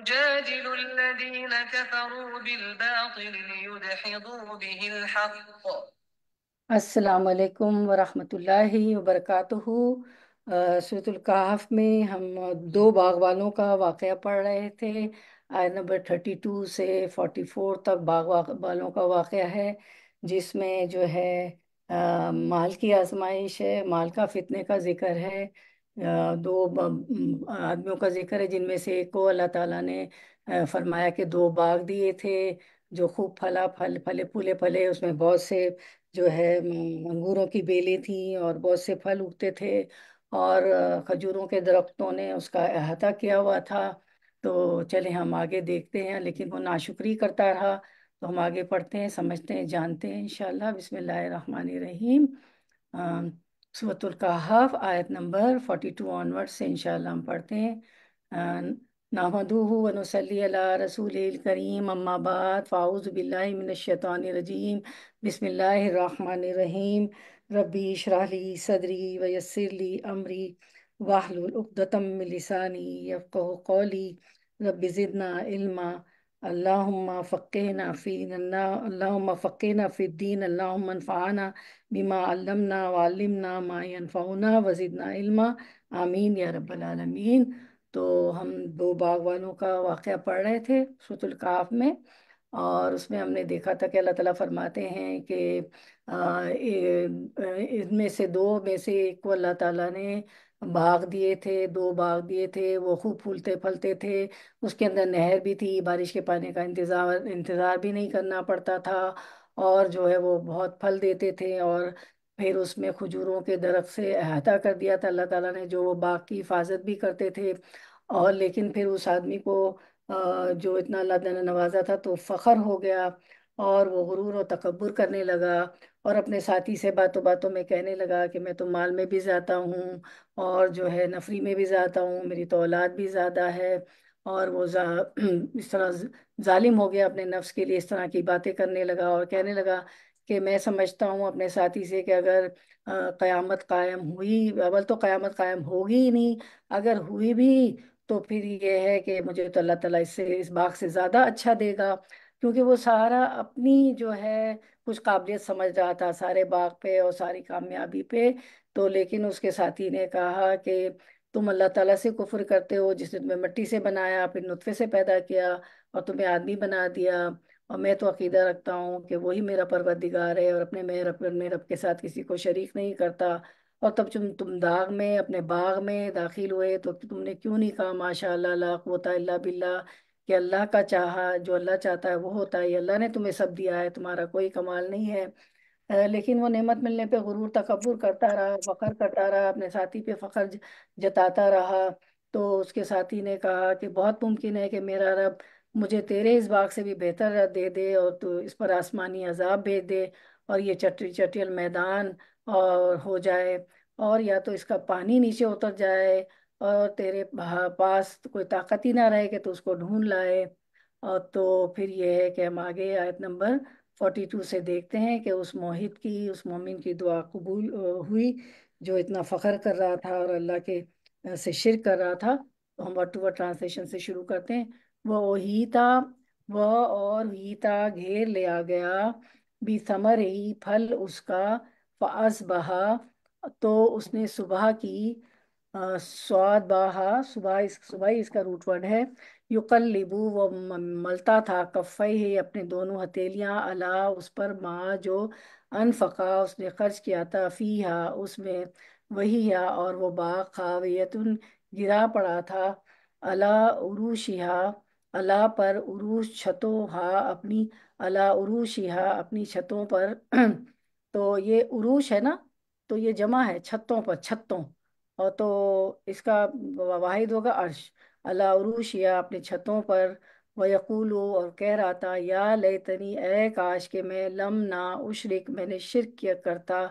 يجادل الذين كفروا بالباطل ليدحضوا به الحق में हम दो बाग वालों का वाक़ पढ़ रहे थे आय नंबर थर्टी टू से फोर्टी फोर तक बाग वालों का वाक़ है जिसमें जो है आ, माल की आजमाइश है माल का फितने का जिक्र है दो आदमियों का जिक्र है जिनमें से एक को अल्लाह ताला ने फरमाया कि दो बाग दिए थे जो खूब फला फल फले फूले फले उसमें बहुत से जो है अंगूरों की बेलें थीं और बहुत से फल उगते थे और खजूरों के दरख्तों ने उसका अहाता किया हुआ था तो चले हम आगे देखते हैं लेकिन वो नाशुक्री करता रहा तो हम आगे पढ़ते हैं समझते हैं जानते हैं इंशाल्लाह बिस्मिल्लाह रहीम सूरतुल आयत नंबर टू ऑनवर्ड से इनशाला हम पढ़ते हैं नाहमदूहू वनसली रसूल करीम अम्माबाद फ़ाउज़ बिल्लाशतरजीम बसमीम रबी शराली सदरी वयसरली अमरी वाहलतम लिसानी यफ़ो कौली रबी ज़िदना इल्मा اللهم فقهنا في الله اللهم فقهنا في الدين اللهم انفعنا بما علمنا وعلمنا ما ينفعنا وزدنا علما आमीन या रब्बल आलमीन तो हम दो बाग वालों का वाक़ पढ़ रहे थे शतुल्काफ में और उसमें हमने देखा था कि अल्लाह ताला फरमाते हैं कि इनमें से दो में से एक को अल्लाह ताला ने बाग दिए थे दो बाग दिए थे वो खूब फूलते फलते थे उसके अंदर नहर भी थी बारिश के पानी का इंतज़ार इंतज़ार भी नहीं करना पड़ता था और जो है वो बहुत फल देते थे और फिर उसमें खजूरों के दरख्त से अहाता कर दिया था अल्लाह ताला ने जो वो बाग की हिफाजत भी करते थे और लेकिन फिर उस आदमी को जो इतना अल्लाह ताला ने नवाजा था तो फ़ख्र हो गया और वो गुरूर और तकबर करने लगा और अपने साथी से बातों बातों में कहने लगा कि मैं तो माल में भी ज़्यादा हूँ और जो है नफरी में भी ज़्यादा हूँ मेरी तो औलाद भी ज़्यादा है और वो जा, इस तरह जालिम हो गया अपने नफ्स के लिए इस तरह की बातें करने लगा और कहने लगा कि मैं समझता हूँ अपने साथी से कि अगर क़यामत कायम हुई अवल तो क़यामत कायम होगी ही नहीं अगर हुई भी तो फिर ये है कि मुझे तो अल्लाह ताला इससे इस बाग से ज़्यादा अच्छा देगा क्योंकि वो सारा अपनी जो है कुछ काबिलियत समझ रहा था सारे बाग पे और सारी कामयाबी पे तो लेकिन उसके साथी ने कहा कि तुम अल्लाह ताला से कुफर करते हो जिसने तुम्हें मिट्टी से बनाया फिर नुतफ़े से पैदा किया और तुम्हें आदमी बना दिया और मैं तो अकीदा रखता हूँ कि वही मेरा परवरदिगार है और अपने मेहरब मेहरब के साथ किसी को शरीक नहीं करता और तब तुम तुम दाग में अपने बाग में दाखिल हुए तो, तो तुमने क्यों नहीं कहा माशा अल्लाह ला बिल्ला कि अल्लाह का चाहा जो अल्लाह चाहता है वो होता है अल्लाह ने तुम्हें सब दिया है तुम्हारा कोई कमाल नहीं है लेकिन वो नेमत मिलने पे गुरूर तकबूर करता रहा फखर करता रहा अपने साथी पे फखर जताता रहा तो उसके साथी ने कहा कि बहुत मुमकिन है कि मेरा रब मुझे तेरे इस बाग से भी बेहतर दे दे और तो इस पर आसमानी अजाब भेज दे और ये चटरी चटियल मैदान और हो जाए और या तो इसका पानी नीचे उतर जाए और तेरे पास कोई ताकत ही ना रहे कि तो उसको ढूंढ लाए और तो फिर यह है कि हम आगे आयत नंबर फोर्टी टू से देखते हैं कि उस मोहित की उस मोमिन की दुआ कबूल हुई जो इतना फ़ख्र कर रहा था और अल्लाह के से शिर कर रहा था तो हम वर्ड टू वर्ड ट्रांसलेशन से शुरू करते हैं वह ही था वह और ही था घेर ले आ गया भी समर ही फल उसका फास बहा तो उसने सुबह की स्वाद सुबह इस सुबह इसका रूट वर्ड है युकल लिबू वो मलता था कफ़ई ही अपने दोनों हथेलियाँ अला उस पर माँ जो अनफका उसने खर्च किया था फ़ी हा उसमें वही हा और वो खा खावियतुन गिरा पड़ा था अला उरूशिहा अला पर उरूस छतों हा अपनी अला उरूशिहा अपनी छतों पर तो ये उरूस है ना तो ये जमा है छतों पर छतों और तो इसका वाहिद होगा अर्श अला उरूश या अपने छतों पर वयकूल और कह रहा था या लतनी ए काश के मैं लम ना उशरिक मैंने शिरक किया करता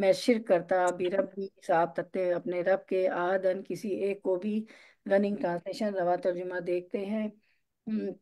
मैं शिरक करता भी रब भी साहब तत्ते अपने रब के आदन किसी एक को भी रनिंग ट्रांसलेशन रवा तर्जुमा देखते हैं हम्म।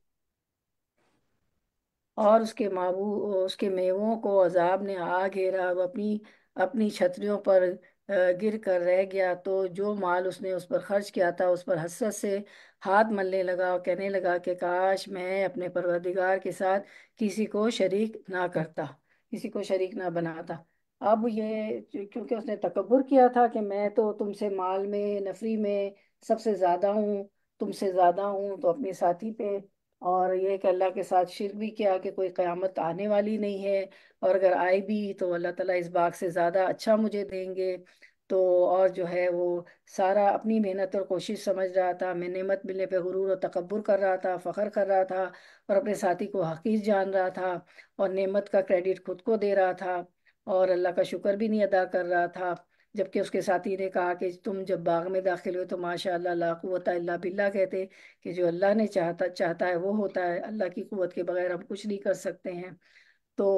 और उसके माबू उसके मेवों को अजाब ने आ घेरा अब अपनी अपनी छतरियों पर गिर कर रह गया तो जो माल उसने उस पर खर्च किया था उस पर हसरत से हाथ मलने लगा और कहने लगा कि काश मैं अपने परवरदिगार के साथ किसी को शरीक ना करता किसी को शरीक ना बनाता अब ये क्योंकि उसने तकबर किया था कि मैं तो तुमसे माल में नफरी में सबसे ज़्यादा हूँ तुमसे ज़्यादा हूँ तो अपने साथी पे और यह कि अल्लाह के साथ शिर भी किया कि कोई क़यामत आने वाली नहीं है और अगर आए भी तो अल्लाह ताला इस बाग से ज़्यादा अच्छा मुझे देंगे तो और जो है वो सारा अपनी मेहनत और कोशिश समझ रहा था मैं नेमत मिलने पे गुरूर और तकबर कर रहा था फ़ख्र कर रहा था और अपने साथी को हकीर जान रहा था और नेमत का क्रेडिट खुद को दे रहा था और अल्लाह का शुक्र भी नहीं अदा कर रहा था जबकि उसके साथी ने कहा कि तुम जब बाग में दाखिल हुए तो माशा ला कुत अल्ला बिल्ला कहते कि जो अल्लाह ने चाहता चाहता है वो होता है अल्लाह की क़ुत के बगैर हम कुछ नहीं कर सकते हैं तो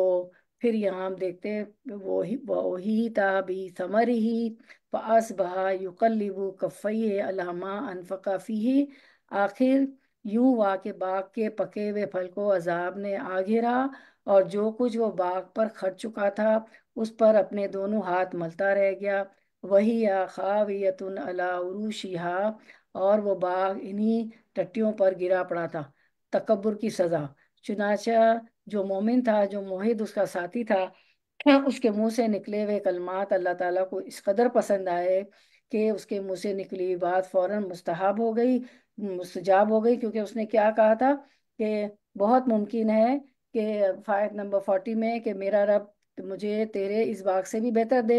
फिर यहाँ हम देखते हैं वो ही वो ही ताबी समर ही पास बहा युकलबू कफ अलामा अनफ़ाफ़ी ही आखिर यूं के बाग के पके हुए फल को अजाब ने आ घेरा और जो कुछ वो बाग पर खर्च चुका था उस पर अपने दोनों हाथ मलता रह गया वही या खावियतुन अला और वो बाघ इन्हीं टट्टियों पर गिरा पड़ा था तकबर की सज़ा चुनाचा जो मोमिन था जो मोहिद उसका साथी था उसके मुंह से निकले हुए कलमात अल्लाह ताला को इस कदर पसंद आए कि उसके मुंह से निकली हुई बात फ़ौरन मुस्तहब हो गई मुस्तजाब हो गई क्योंकि उसने क्या कहा था कि बहुत मुमकिन है कि फायद नंबर फोर्टी में कि मेरा रब तो मुझे तेरे इस बाग से भी बेहतर दे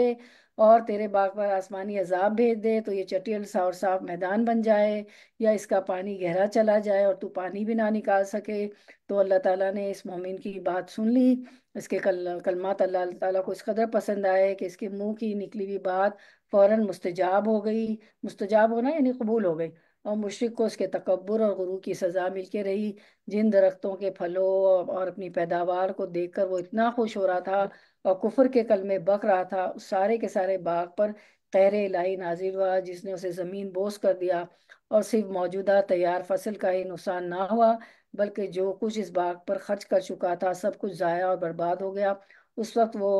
और तेरे बाग पर आसमानी अजाब भेज दे तो ये चटियल सा और साफ मैदान बन जाए या इसका पानी गहरा चला जाए और तू पानी भी ना निकाल सके तो अल्लाह ताला ने इस मोमिन की बात सुन ली इसके कल कलमात अल्लाह ताला को इस कदर पसंद आए कि इसके मुंह की निकली हुई बात फौरन मुस्तजाब हो गई मुस्तजाब होना यानी कबूल हो गई और मुशरक को उसके तकबर और गुरु की सज़ा मिल के रही जिन दरख्तों के फलों और अपनी पैदावार को देख कर वो इतना खुश हो रहा था और कुफर के कल में बक रहा था उस सारे के सारे बाग पर खैर लाई नाजिर हुआ जिसने उसे ज़मीन बोस कर दिया और सिर्फ मौजूदा तैयार फसल का ही नुकसान ना हुआ बल्कि जो कुछ इस बाग पर खर्च कर चुका था सब कुछ ज़ाया और बर्बाद हो गया उस वक्त वो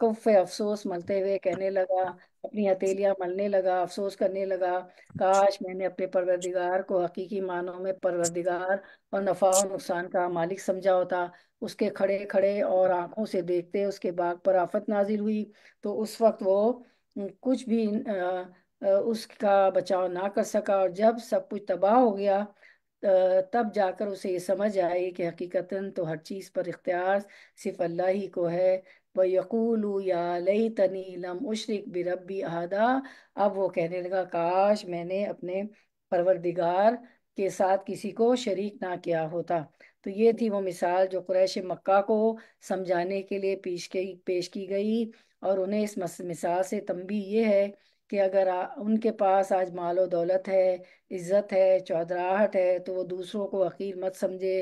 कुफ़ अफसोस मलते हुए कहने लगा अपनी हथेलियां मलने लगा अफसोस करने लगा काश मैंने अपने परवरदिगार को हकीकी मानों में परवरदिगार और नफा और नुकसान का मालिक समझा होता उसके खड़े खड़े और आंखों से देखते उसके बाग पर आफत नाजिल हुई तो उस वक्त वो कुछ भी उसका बचाव ना कर सका और जब सब कुछ तबाह हो गया तब जाकर उसे ये समझ आई कि हकीकतन तो हर चीज़ पर इख्तियार सिर्फ अल्लाह ही को है वयकूलू या लई तनी लम उशरक बिरबी अहदा अब वो कहने लगा काश मैंने अपने परवरदिगार के साथ किसी को शरीक ना किया होता तो ये थी वो मिसाल जो क्रैश मक्का को समझाने के लिए पेश की पेश की गई और उन्हें इस मिसाल से तंबी ये है कि अगर आ, उनके पास आज मालो दौलत है इज़्ज़त है चौधराहट है तो वो दूसरों को अखीर मत समझे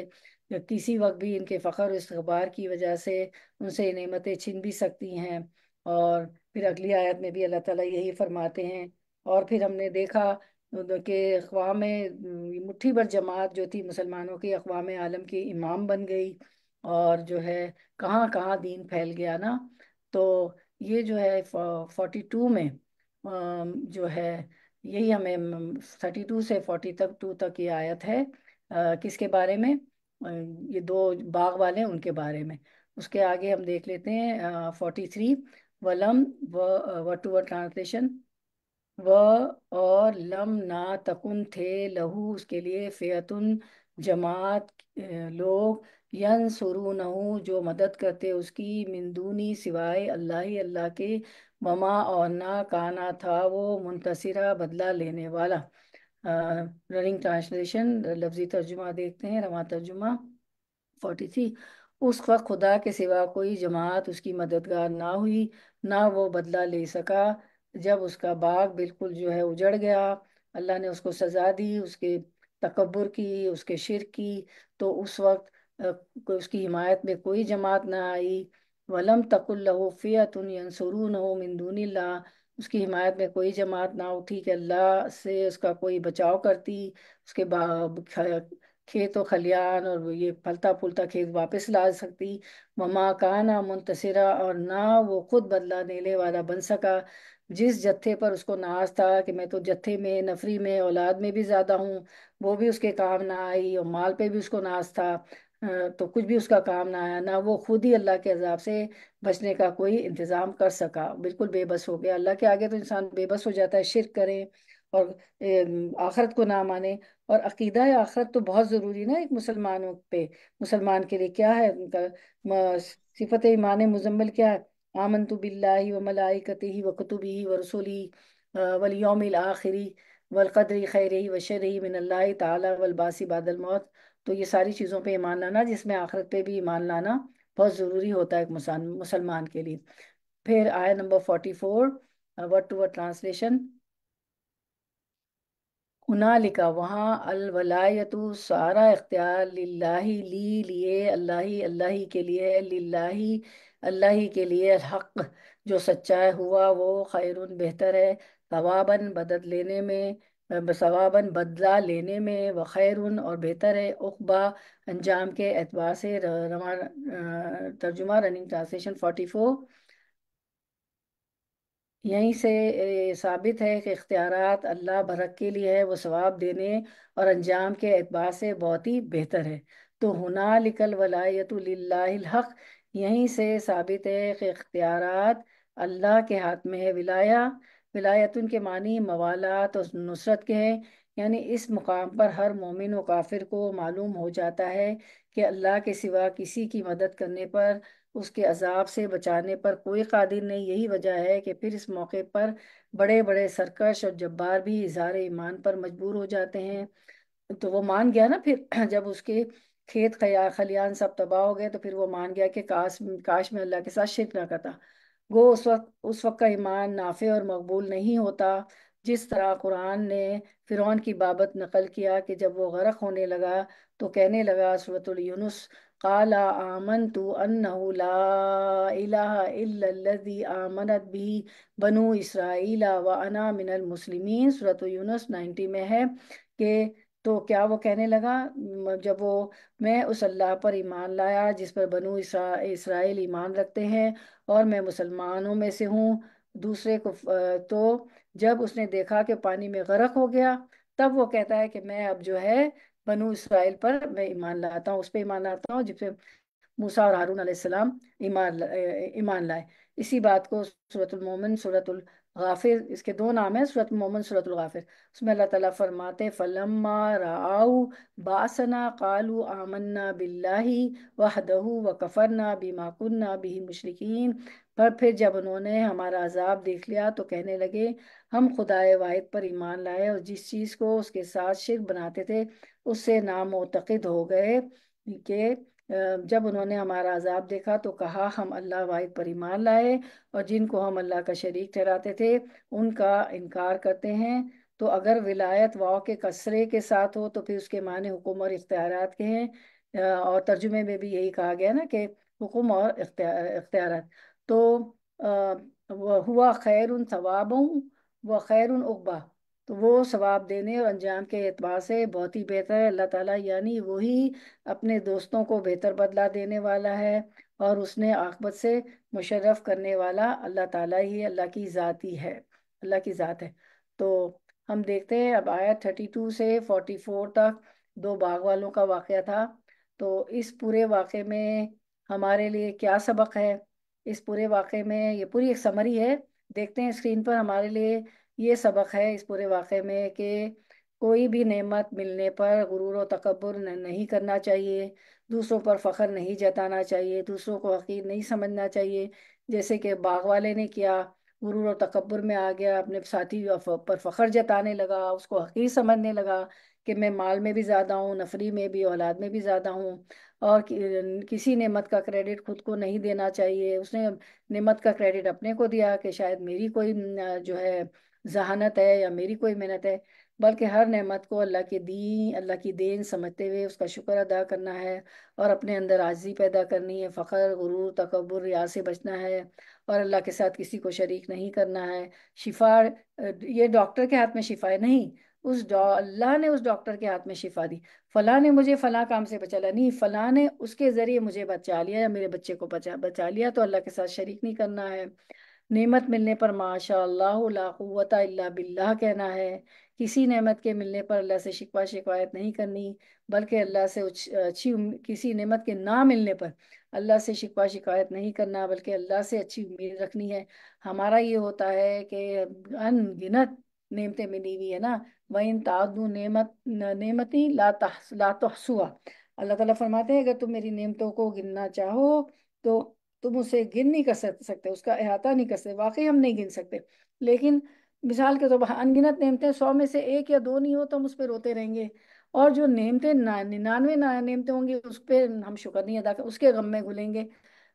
जो किसी वक्त भी इनके फ़ख्र इस्तबार की वजह से उनसे नमतें छिन भी सकती हैं और फिर अगली आयत में भी अल्लाह ताला यही फरमाते हैं और फिर हमने देखा कि अकवाम मुट्ठी भर जमात जो थी मुसलमानों की अकवाम आलम की इमाम बन गई और जो है कहाँ कहाँ दीन फैल गया ना तो ये जो है फोर्टी टू में जो है यही हमें थर्टी टू से फोर्टी तक टू तक ये आयत है किसके बारे में ये दो बाग वाले हैं उनके बारे में उसके आगे हम देख लेते हैं फोर्टी थ्री वलम व व टू ट्रांसलेशन व और लम ना तकुन थे लहू उसके लिए फ़ेतुन जमात लोग यन सुरू जो मदद करते उसकी मिंदूनी सिवाय अल्लाह ही अल्लाह के ममा और ना काना था वो मुंतसरा बदला लेने वाला रनिंग ट्रांसलेशन लफ्जी तर्जुमा देखते हैं रवा तर्जुमा फोर्टी थ्री उस वक्त खुदा के सिवा कोई जमात उसकी मददगार ना हुई ना वो बदला ले सका जब उसका बाग बिल्कुल जो है उजड़ गया अल्लाह ने उसको सजा दी उसके तकबर की उसके शिर की तो उस वक्त उसकी हिमायत में कोई जमात ना आई वलम तकुल्लहफ़ियत यनसरून हो मंदूनिल्ला उसकी हिमायत में कोई जमात ना उठी कि अल्लाह से उसका कोई बचाव करती उसके खेत व खलियान और ये फलता फूलता खेत वापस ला सकती ममा का ना मुंतसरा और ना वो खुद बदला देने वाला बन सका जिस जत्थे पर उसको नाज था कि मैं तो जत्थे में नफरी में औलाद में भी ज़्यादा हूँ वो भी उसके काम ना आई और माल पे भी उसको नाज था तो कुछ भी उसका काम ना आया ना वो खुद ही अल्लाह के अजाब से बचने का कोई इंतज़ाम कर सका बिल्कुल बेबस हो गया अल्लाह के आगे तो इंसान बेबस हो जाता है शिरक करें और आखरत को ना माने और अकीदा आखरत तो बहुत ज़रूरी ना एक मुसलमानों पे मुसलमान के लिए क्या है उनका सिफत ईमान मुजम्मल क्या है आमन तो बिल्ला व मलाई ही व ही व रसोली वलियोमिल आखिरी वलकदरी खैर व शर मिनल्ला ताली वलबासी बादल मौत तो ये सारी चीज़ों पे ईमान लाना जिसमें आखिरत पे भी ईमान लाना बहुत ज़रूरी होता है एक मुसलमान के लिए फिर आया number forty four word to word translation लिखा वहाँ अलवलायतु सारा इख्तियार लाही ली लिए अल्लाही अल्लाही के लिए लाही अल्लाही के लिए हक जो सच्चा है हुआ वो खैरुन बेहतर है तवाबन बदत लेने में सवाबन बदला लेने में व खैर और बेहतर है उकबा अंजाम के एतबार से तर्जुमा रनिंग ट्रांसलेशन फोर्टी फोर यहीं से साबित है कि इख्तियार अल्लाह भरक के लिए है वो सवाब देने और अंजाम के एतबार से बहुत ही बेहतर है तो हुना लिकल हक यहीं से साबित है कि इख्तियार अल्लाह के हाथ में है विलाया विलायतुन के मानी मवालात और नुसरत के हैं यानी इस मुकाम पर हर मोमिन व काफिर को मालूम हो जाता है कि अल्लाह के सिवा किसी की मदद करने पर उसके अजाब से बचाने पर कोई कादिर नहीं यही वजह है कि फिर इस मौके पर बड़े बड़े सरकश और जब्बार भी इजहार ईमान पर मजबूर हो जाते हैं तो वो मान गया ना फिर जब उसके खेत खया खलियान सब तबाह हो गए तो फिर वो मान गया कि काश काश में अल्लाह के साथ शिरक ना करता गो उस वक्त उस वक्त का ईमान नाफे और मकबूल नहीं होता जिस तरह कुरान ने फ़िरौन की बाबत नकल किया कि जब वो गरक होने लगा तो कहने लगा सूरतुल काला आमन तो अन्नदी आमनत भी बनु इसराइला व अना मिनल मुस्लिम सूरत यूनुस नाइन्टी में है कि तो क्या वो कहने लगा जब वो मैं उस अल्लाह पर ईमान लाया जिस पर बनु इसराइल ईमान रखते हैं और मैं मुसलमानों में से हूँ दूसरे को तो जब उसने देखा कि पानी में गर्क हो गया तब वो कहता है कि मैं अब जो है बनु इसराइल पर मैं ईमान लाता हूँ उस पर ईमान लाता हूँ जिसपे मूसा और हारून अलैहिस्सलाम ईमान ईमान लाए इसी बात को सूरतुल मोमिन सूरतुल गाफिर इसके दो नाम हैं सूरत मोमन सूरत गाफिर उसमें अल्लाह ताला फरमाते फ़लम्मा राउ बासना कालू आमन्ना बिल्लाही वहदहू व कफ़रना बीमा कुन्ना बिही मुशरकिन पर फिर जब उन्होंने हमारा अजाब देख लिया तो कहने लगे हम खुदाए वाहिद पर ईमान लाए और जिस चीज़ को उसके साथ शिर बनाते थे उससे नामोतकद हो गए कि जब उन्होंने हमारा अजाब देखा तो कहा हम अल्लाह वाहिद पर ईमान लाए और जिनको हम अल्लाह का शरीक ठहराते थे उनका इनकार करते हैं तो अगर विलायत वाव के कसरे के साथ हो तो फिर उसके माने हुकुम और इख्तियार के हैं और तर्जुमे में भी यही कहा गया ना कि हुकुम और इख्तियार तो हुआ खैर उन सवाबों व खैर उन उकबा तो वो सवाब देने और अंजाम के अतबार से बहुत ही बेहतर है अल्लाह ताला यानी वही अपने दोस्तों को बेहतर बदला देने वाला है और उसने आकबत से मुशरफ करने वाला अल्लाह ताला ही अल्लाह की ज़ाती है अल्लाह की ज़ात है तो हम देखते हैं अब आया थर्टी टू से फोर्टी फोर तक दो बाग वालों का वाक़ था तो इस पूरे वाक़े में हमारे लिए क्या सबक है इस पूरे वाक़े में ये पूरी एक समरी है देखते हैं स्क्रीन पर हमारे लिए ये सबक है इस पूरे वाक़े में कि कोई भी नेमत मिलने पर गुरूर व तकबर नहीं करना चाहिए दूसरों पर फ़ख्र नहीं जताना चाहिए दूसरों को हकीर नहीं समझना चाहिए जैसे कि बाग वाले ने किया गुरूर और तकबर में आ गया अपने साथी पर फ़ख्र जताने लगा उसको हकीर समझने लगा कि मैं माल में भी ज़्यादा हूँ नफरी में भी औलाद में भी ज़्यादा हूँ और कि, किसी नेमत का क्रेडिट खुद को नहीं देना चाहिए उसने नेमत का क्रेडिट अपने को दिया कि शायद मेरी कोई जो है जहानत है या मेरी कोई मेहनत है बल्कि हर नेमत को अल्लाह के दी अल्लाह की देन समझते हुए उसका शुक्र अदा करना है और अपने अंदर आजी पैदा करनी है फ़ख्र गुरूर तकबर रिया से बचना है और अल्लाह के साथ किसी को शरीक नहीं करना है शिफा ये डॉक्टर के हाथ में शिफा है नहीं उस अल्लाह ने उस डॉक्टर के हाथ में शिफा दी फ़लाँ ने मुझे फ़लाँ काम से बचा लिया नहीं फ़लाँ ने उसके ज़रिए मुझे बचा लिया या मेरे बच्चे को बचा बचा लिया तो अल्लाह के साथ शरीक नहीं करना है नेमत मिलने पर माशाल्लाह इल्ला बिल्ला कहना है किसी नेमत के मिलने पर अल्लाह से शिकवा शिकायत नहीं करनी बल्कि अल्लाह से अच्छी किसी नेमत के ना मिलने पर अल्लाह से शिकवा शिकायत नहीं करना बल्कि अल्लाह से अच्छी उम्मीद रखनी है हमारा ये होता है कि अनगिनत नेमतें मिली हुई है ना वन तादू नेमत नेमती ला तह ला तहसुआ अल्लाह तरमाते फरमाते हैं अगर तुम मेरी नेमतों को गिनना चाहो तो तुम उसे गिन नहीं कर सकते उसका अहाता नहीं कर सकते वाकई हम नहीं गिन सकते लेकिन मिसाल के तौर तो पर अनगिनत नेमतें सौ में से एक या दो नहीं हो तो हम उस पर रोते रहेंगे और जो नेमतें निन्यानवे ना, होंगे होंगी उस पर हम शुक्र नहीं अदा कर उसके गम में घुलेंगे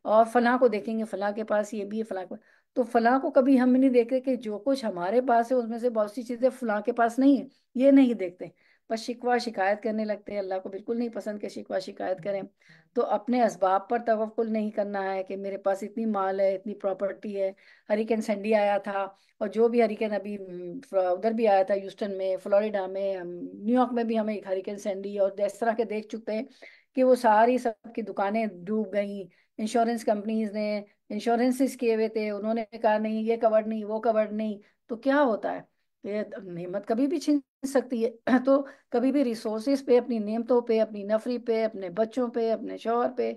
और फलां को देखेंगे फलां के पास ये भी है फलां को तो फलां को कभी हम नहीं देखते कि जो कुछ हमारे पास है उसमें से बहुत सी चीज़ें फलां के पास नहीं है ये नहीं देखते पर शिकवा शिकायत करने लगते हैं अल्लाह को बिल्कुल नहीं पसंद कि शिकवा शिकायत करें हम्म। तो अपने इसबाब पर तवक्ल नहीं करना है कि मेरे पास इतनी माल है इतनी प्रॉपर्टी है हरिकेन संडी आया था और जो भी हरिकेन अभी हम्म, उधर भी आया था यूस्टन में फ्लोरिडा में न्यूयॉर्क में भी हमें एक हरिकेन संडी और इस तरह के देख चुके हैं कि वो सारी सबकी दुकानें डूब गई इंश्योरेंस कंपनीज ने इंश्योरेंसेस किए हुए थे उन्होंने कहा नहीं ये कवर्ड नहीं वो कवर्ड नहीं तो क्या होता है तो नेमत कभी भी छीन सकती है तो कभी भी रिसोर्सेज पे अपनी नेमतों पे अपनी नफरी पे अपने बच्चों पे अपने शोहर पे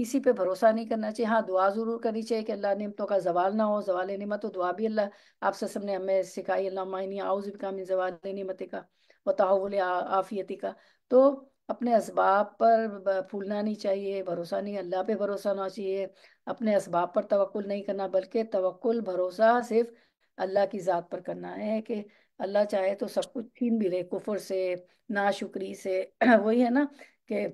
किसी पे भरोसा नहीं करना चाहिए हाँ दुआ ज़रूर करनी चाहिए कि अल्लाह नेमतों का जवाल ना हो जवाल नियमत हो तो दुआ भी अल्लाह आप सब ने हमें सिखाई अल्लाह मायनी आउज का जवाल नमत का व आफियती का तो अपने इसबाब पर फूलना नहीं चाहिए भरोसा नहीं अल्लाह पे भरोसा होना चाहिए अपने इसबाब पर तवक्ल नहीं करना बल्कि तवक्ल भरोसा सिर्फ अल्लाह की ज़ात पर करना है कि अल्लाह चाहे तो सब कुछ छीन भी ले कुफर से नाशुक्री से वही है ना कि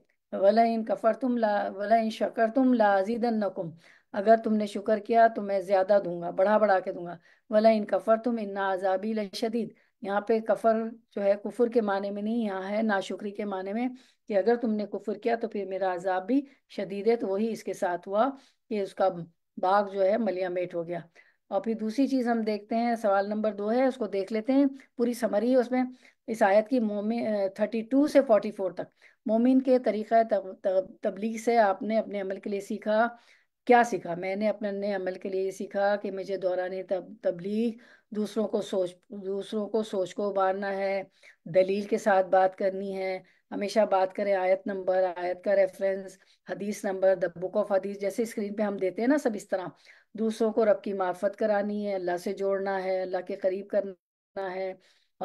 वला इन कफ़र तुम ला वला इन शकर तुम लाजीदन नकुम अगर तुमने शुक्र किया तो मैं ज़्यादा दूंगा बढ़ा बढ़ा के दूंगा वला इन कफ़र तुम इन आज़ाबी लशदीद यहाँ पे कफ़र जो है कुफर के माने में नहीं यहाँ है नाशुक्री के माने में कि अगर तुमने कुफर किया तो फिर मेरा अजाब भी शदीद है तो वही इसके साथ हुआ कि उसका बाग जो है मलियामेट हो गया और फिर दूसरी चीज़ हम देखते हैं सवाल नंबर दो है उसको देख लेते हैं पूरी समरी है उसमें इस आयत की मोमिन थर्टी टू से फोर्टी फोर तक मोमिन के तरीक़ा तब, तब, तबलीग से आपने अपने अमल के लिए सीखा क्या सीखा मैंने अपने अमल के लिए ये सीखा कि मुझे दौरान तब तबलीग दूसरों को सोच दूसरों को सोच को उबारना है दलील के साथ बात करनी है हमेशा बात करें आयत नंबर आयत का रेफरेंस हदीस नंबर द बुक ऑफ हदीस जैसे स्क्रीन पे हम देते हैं ना सब इस तरह दूसरों को रब की मार्फत करानी है अल्लाह से जोड़ना है अल्लाह के करीब करना है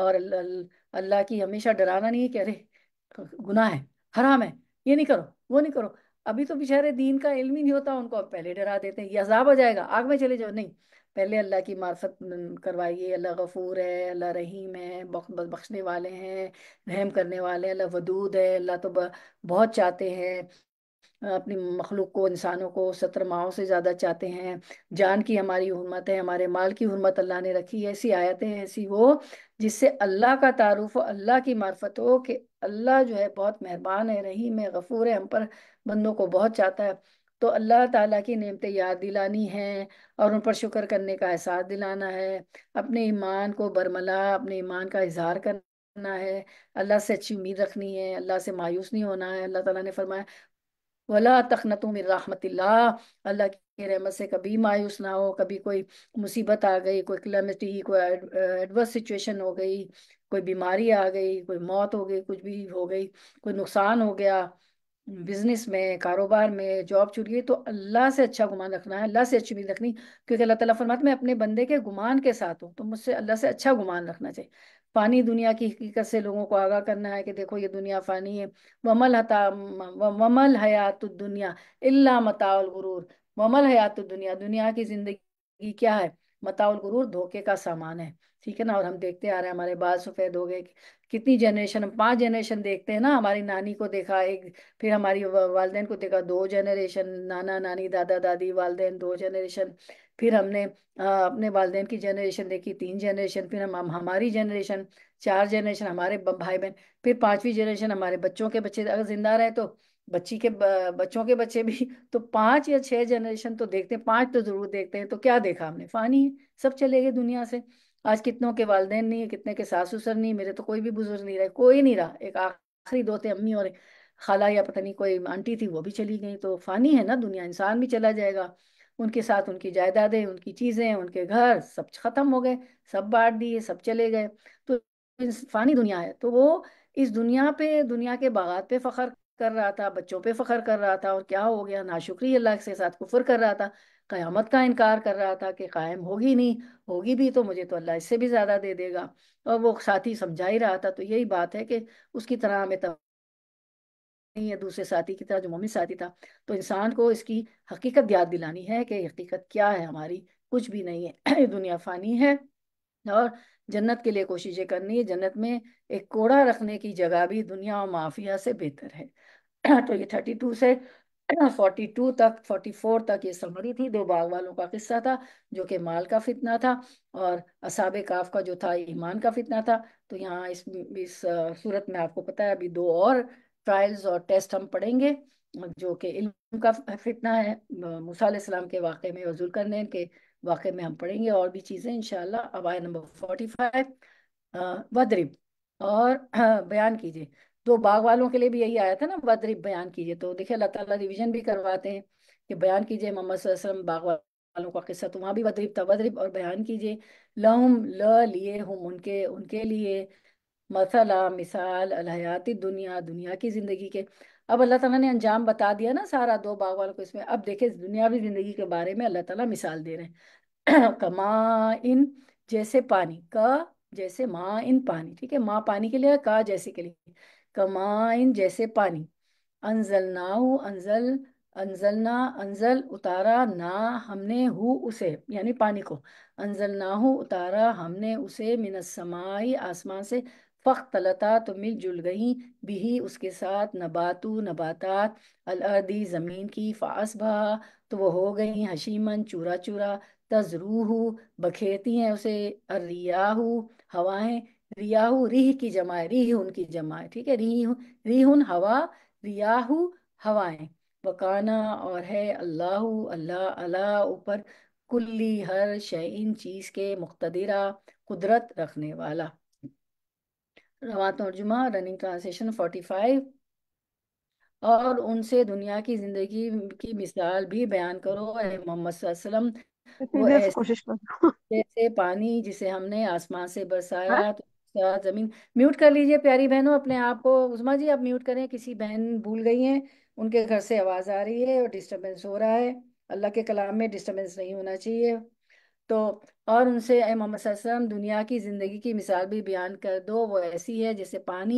और अल्लाह की हमेशा डराना नहीं है कह रहे गुनाह है हराम है ये नहीं करो वो नहीं करो अभी तो बेचारे दीन का इल्म ही नहीं होता उनको अब पहले डरा देते हैं ये अजाब हो जाएगा आग में चले जाओ नहीं पहले अल्लाह की मार्फत करवाइए अल्लाह गफूर है अल्लाह रहीम है बख्शने वाले हैं रहम करने वाले हैं अल्लाह वदूद है अल्लाह तो बहुत चाहते हैं अपनी मखलूक को इंसानों को सतर माहों से ज़्यादा चाहते हैं जान की हमारी हरमत है हमारे माल की हरमत अल्लाह ने रखी है ऐसी आयतें ऐसी वो जिससे अल्लाह का तारुफ हो अल्लाह की मार्फत हो कि अल्लाह जो है बहुत मेहरबान है रहीम है गफूर है हम पर बंदों को बहुत चाहता है तो अल्लाह ताला की नेमतें याद दिलानी हैं और उन पर शुक्र करने का एहसास दिलाना है अपने ईमान को बरमला अपने ईमान का इजहार करना करना है अल्लाह से अच्छी उम्मीद रखनी है अल्लाह से मायूस नहीं होना है अल्लाह ताला ने फरमाया वला तुम रहमत अल्लाह की रहमत से कभी मायूस ना हो कभी कोई मुसीबत आ गई कोई क्लेमिटी कोई एडवर्स सिचुएशन हो गई कोई बीमारी आ गई कोई मौत हो गई कुछ भी हो गई कोई नुकसान हो गया बिजनेस में कारोबार में जॉब छूट गई तो अल्लाह से अच्छा गुमान रखना है अल्लाह से अच्छी उम्मीद रखनी क्योंकि अल्लाह तला फरमाते मैं अपने बंदे के गुमान के साथ हूँ तो मुझसे अल्लाह से अच्छा गुमान रखना चाहिए फानी दुनिया की हकीकत से लोगों को आगाह करना है कि देखो ये दुनिया फानी है वमल हता वमल हयात दुनिया इल्ला मताउल गुरूर वमल हयात दुनिया दुनिया की जिंदगी क्या है मताउल गुरूर धोखे का सामान है ठीक है ना और हम देखते आ रहे हैं हमारे बाल सफ़ेद हो गए कितनी जनरेशन हम पांच जनरेशन देखते हैं ना हमारी नानी को देखा एक फिर हमारी वालदेन को देखा दो जनरेशन नाना नानी दादा दादी वालदेन दो जनरेशन फिर हमने अपने वालदेन की जनरेशन देखी तीन जनरेशन फिर हम, हम हमारी जनरेशन चार जनरेशन हमारे भाई बहन फिर पांचवी जनरेशन हमारे बच्चों के बच्चे अगर जिंदा रहे तो बच्ची के बच्चों के बच्चे भी तो पांच या छह जनरेशन तो देखते हैं पांच तो जरूर देखते हैं तो क्या देखा हमने फानी है सब चले गए दुनिया से आज कितनों के वालदेन नहीं है कितने के सास ससुर नहीं मेरे तो कोई भी बुजुर्ग नहीं रहे कोई नहीं रहा एक आखिरी दो थे अम्मी और खाला या पता नहीं कोई आंटी थी वो भी चली गई तो फानी है ना दुनिया इंसान भी चला जाएगा उनके साथ उनकी जायदादें उनकी चीज़ें उनके घर सब ख़त्म हो गए सब बांट दिए सब चले गए तो फानी दुनिया है तो वो इस दुनिया पे दुनिया के बागात पे फ़ख्र कर रहा था बच्चों पे फ़ख्र कर रहा था और क्या हो गया नाशुक्री अल्लाह के साथ कुफर कर रहा था क़यामत का इनकार कर रहा था कि कायम होगी नहीं होगी भी तो मुझे तो अल्लाह इससे भी ज़्यादा दे देगा और वो साथ ही समझा ही रहा था तो यही बात है कि उसकी तरह हमें नहीं है दूसरे साथी की तरह जो मोमिन साथी था तो इंसान को इसकी हकीकत याद दिलानी है कि हकीकत क्या है हमारी कुछ भी नहीं है दुनिया फानी है और जन्नत के लिए कोशिशें करनी है जन्नत में एक कोड़ा रखने की जगह भी दुनिया और माफिया से बेहतर है तो ये थर्टी टू से फोर्टी टू तक फोर्टी फोर तक ये समरी थी दो बाग वालों का किस्सा था जो कि माल का फितना था और असाब काफ का जो था ईमान का फितना था तो यहाँ इस इस सूरत में आपको पता है अभी दो और ट्रायल्स और टेस्ट हम पढ़ेंगे जो कि इल्म का फितना है मूसा के वाक़े में वजूल करने के वाक़े में हम पढ़ेंगे और भी चीज़ें इन अब आया नंबर फोर्टी फाइव वदरिब और बयान कीजिए तो बाग वालों के लिए भी यही आया था ना वदरिब बयान कीजिए तो देखिए अल्लाह ताला रिवीजन भी करवाते हैं कि बयान कीजिए मोहम्मद वसल्लम बाग वालों का किस्सा तो वहाँ भी वदरिब था वदरिब और बयान कीजिए लहुम ल लिए हम उनके उनके लिए मसला मिसाल अलहयाती दुनिया दुनिया की ज़िंदगी के अब अल्लाह ताला ने अंजाम बता दिया ना सारा दो बाग वालों को इसमें अब देखे इस दुनियावी ज़िंदगी के बारे में अल्लाह ताला मिसाल दे रहे हैं कमा इन जैसे पानी का जैसे माँ इन पानी ठीक है माँ पानी के लिए का जैसे के लिए कमा इन जैसे पानी अनजलनाऊ अनजल ना अनजल उतारा ना हमने हु उसे यानी पानी को ना हु उतारा हमने उसे समाई आसमान से फ़ख्त तलता तो मिलजुल गई भी उसके साथ नबातु नबातात अलर्दी ज़मीन की फ़ासबा तो वह हो गई हशीमन चूरा चूरा तजरूह बखेरती हैं उसे अर्रियाहू हवाएं रियाहू रीह की जमाए रीह उनकी जमाए ठीक है रीह रीहुन हवा रियाहू हवाएं वकाना और है अल्लाह अल्लाह अल्लाह ऊपर कुल्ली हर शयन चीज़ के मुख्तरा कुदरत रखने वाला रवात और जुमा रनिंग ट्रांसलेशन फाइव और उनसे दुनिया की जिंदगी की मिसाल भी बयान करो मोहम्मद जैसे पानी जिसे हमने आसमान से बरसाया हाँ। तो जमीन म्यूट कर लीजिए प्यारी बहनों अपने आप को उस्मा जी आप म्यूट करें किसी बहन भूल गई हैं उनके घर से आवाज आ रही है और डिस्टरबेंस हो रहा है अल्लाह के कलाम में डिस्टरबेंस नहीं होना चाहिए तो और उनसे ए मोहम्मद दुनिया की ज़िंदगी की मिसाल भी बयान कर दो वो ऐसी है जैसे पानी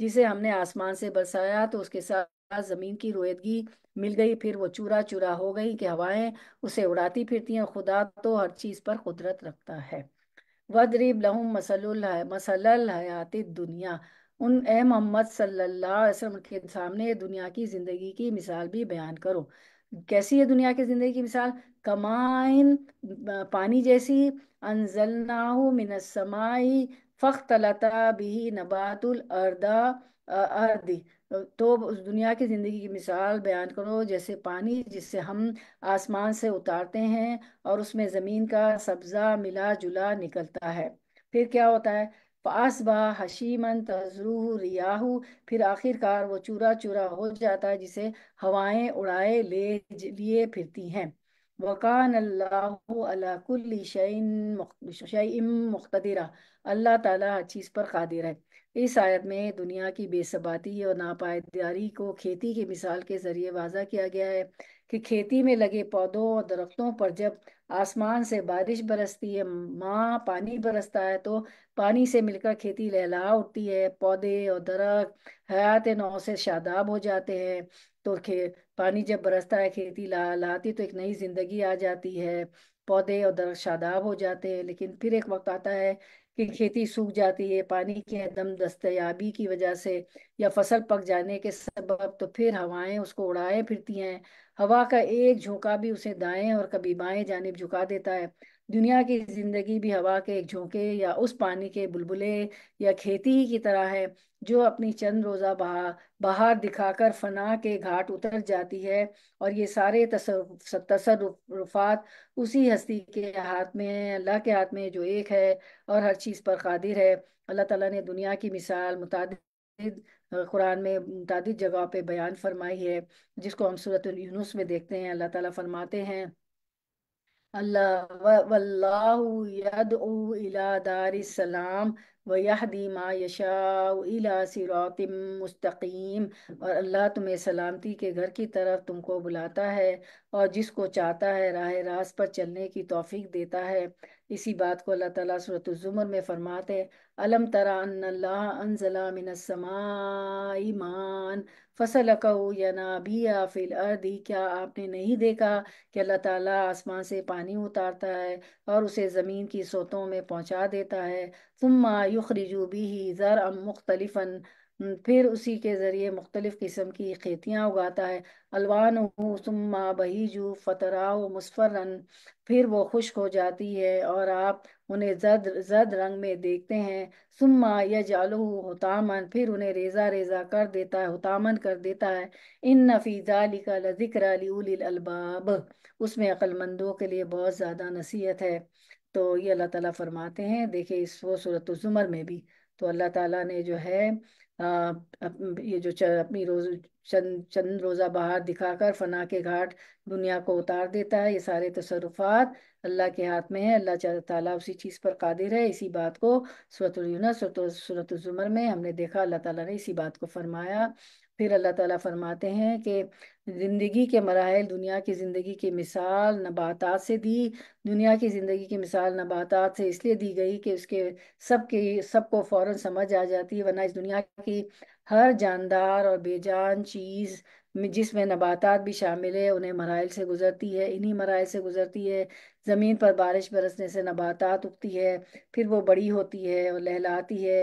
जिसे हमने आसमान से बरसाया तो उसके साथ ज़मीन की रोयदगी मिल गई फिर वो चूरा चूरा हो गई कि हवाएं उसे उड़ाती फिरती हैं खुदा तो हर चीज़ पर कुदरत रखता है वदरीब लहम मसलुल है मसल हयात दुनिया उन ए मोहम्मद सल्लल्लाहु अलैहि वसल्लम के सामने दुनिया की ज़िंदगी की मिसाल भी बयान करो कैसी है दुनिया की जिंदगी की मिसाल कमाइन पानी जैसी अनजलनाहु मिनसमाई फ़ख्तलता बिही नबातुल अर्दा अर्दी तो उस दुनिया की ज़िंदगी की मिसाल बयान करो जैसे पानी जिससे हम आसमान से उतारते हैं और उसमें ज़मीन का सब्ज़ा मिला जुला निकलता है फिर क्या होता है बा हशीमन तजरूह रियाहू फिर आखिरकार वो चूरा चूरा हो जाता है जिसे हवाएं उड़ाए ले लिए फिरती हैं वकान अल्लाह शैम मुख्तरा अल्लाह ताला हर चीज़ पर कादिर है इस आयत में दुनिया की बेसबाती और नापायदारी को खेती की मिसाल के जरिए वाजा किया गया है कि खेती में लगे पौधों और दरख्तों पर जब आसमान से बारिश बरसती है माँ पानी बरसता है तो पानी से मिलकर खेती लहला उठती है पौधे और दरख्त हयात नौ से शादाब हो जाते हैं तो खे पानी जब बरसता है खेती ला लाती तो एक नई जिंदगी आ जाती है पौधे और दरख शादाब हो जाते हैं लेकिन फिर एक वक्त आता है कि खेती सूख जाती है पानी की दम दस्तयाबी की वजह से या फसल पक जाने के सबब तो फिर हवाएं उसको उड़ाए फिरती हैं हवा का एक झोंका भी उसे दाएं और कभी बाएं जानब झुका देता है दुनिया की जिंदगी भी हवा के एक झोंके या उस पानी के बुलबुले या खेती ही की तरह है जो अपनी चंद रोज़ा बहा दिखाकर फना के घाट उतर जाती है और ये सारे तसरुफात उसी हस्ती के हाथ में है अल्लाह के हाथ में जो एक है और हर चीज़ पर कादिर है अल्लाह ताला ने दुनिया की मिसाल मुताद कुरान में मुतद जगह पे बयान फरमाई है जिसको हम सूरत यूनुस में देखते हैं अल्लाह ताला फरमाते हैं अल्लाह वल्लाहु यदउ इला सलाम वहदी मा यशा सिरातिम मुस्तकीम और अल्लाह तुम्हें सलामती के घर की तरफ तुमको बुलाता है और जिसको चाहता है राह रास पर चलने की तौफीक देता है इसी बात को अल्लाह ताला सूरत ज़ुमर में फरमाते अलम तरा अनजला मिनसमाईमान फसल या ना या फिल अर्दी क्या आपने नहीं देखा कि अल्लाह ताला आसमान से पानी उतारता है और उसे ज़मीन की सोतों में पहुंचा देता है तुम्मा युखरिजू भी ही ज़र मुख्तलिफन फिर उसी के ज़रिए मुख्तलिफ़ किस्म की खेतियाँ उगाता है अलवान सुम्मा बहीजू फतरा मुस्फरन फिर वो खुश्क हो जाती है और आप उन्हें जद जद रंग में देखते हैं सुम्मा यजालू हुतामन फिर उन्हें रेजा रेजा कर देता है हुतामन कर देता है इन नफीजा लिका लजिक्र अलबाब उसमें अक्लमंदों के लिए बहुत ज़्यादा नसीहत है तो ये अल्लाह ताला फरमाते हैं देखिए इस वो सूरत ज़ुमर में भी तो अल्लाह ताला ने जो है आ, ये जो अपनी रोज चंद चंद रोज़ा बाहर दिखाकर फना के घाट दुनिया को उतार देता है ये सारे तसरुफात अल्लाह के हाथ में है अल्लाह ताला उसी चीज़ पर कादिर है इसी बात को सूरतुलयूनस सूरत ज़ुमर में हमने देखा अल्लाह ताला ने इसी बात को फरमाया फिर अल्लाह ताला फरमाते हैं कि ज़िंदगी के मराहल दुनिया की ज़िंदगी की मिसाल नबातात से दी दुनिया की ज़िंदगी की मिसाल नबातात से इसलिए दी गई कि उसके सब के सबको फ़ौर समझ आ जाती है वरना इस दुनिया की हर जानदार और बेजान चीज़ जिसमें नबातात भी शामिल है उन्हें मराइल से गुजरती है इन्हीं मराइल से गुजरती है ज़मीन पर बारिश बरसने से नबातात उगती है फिर वो बड़ी होती है और लहलाती है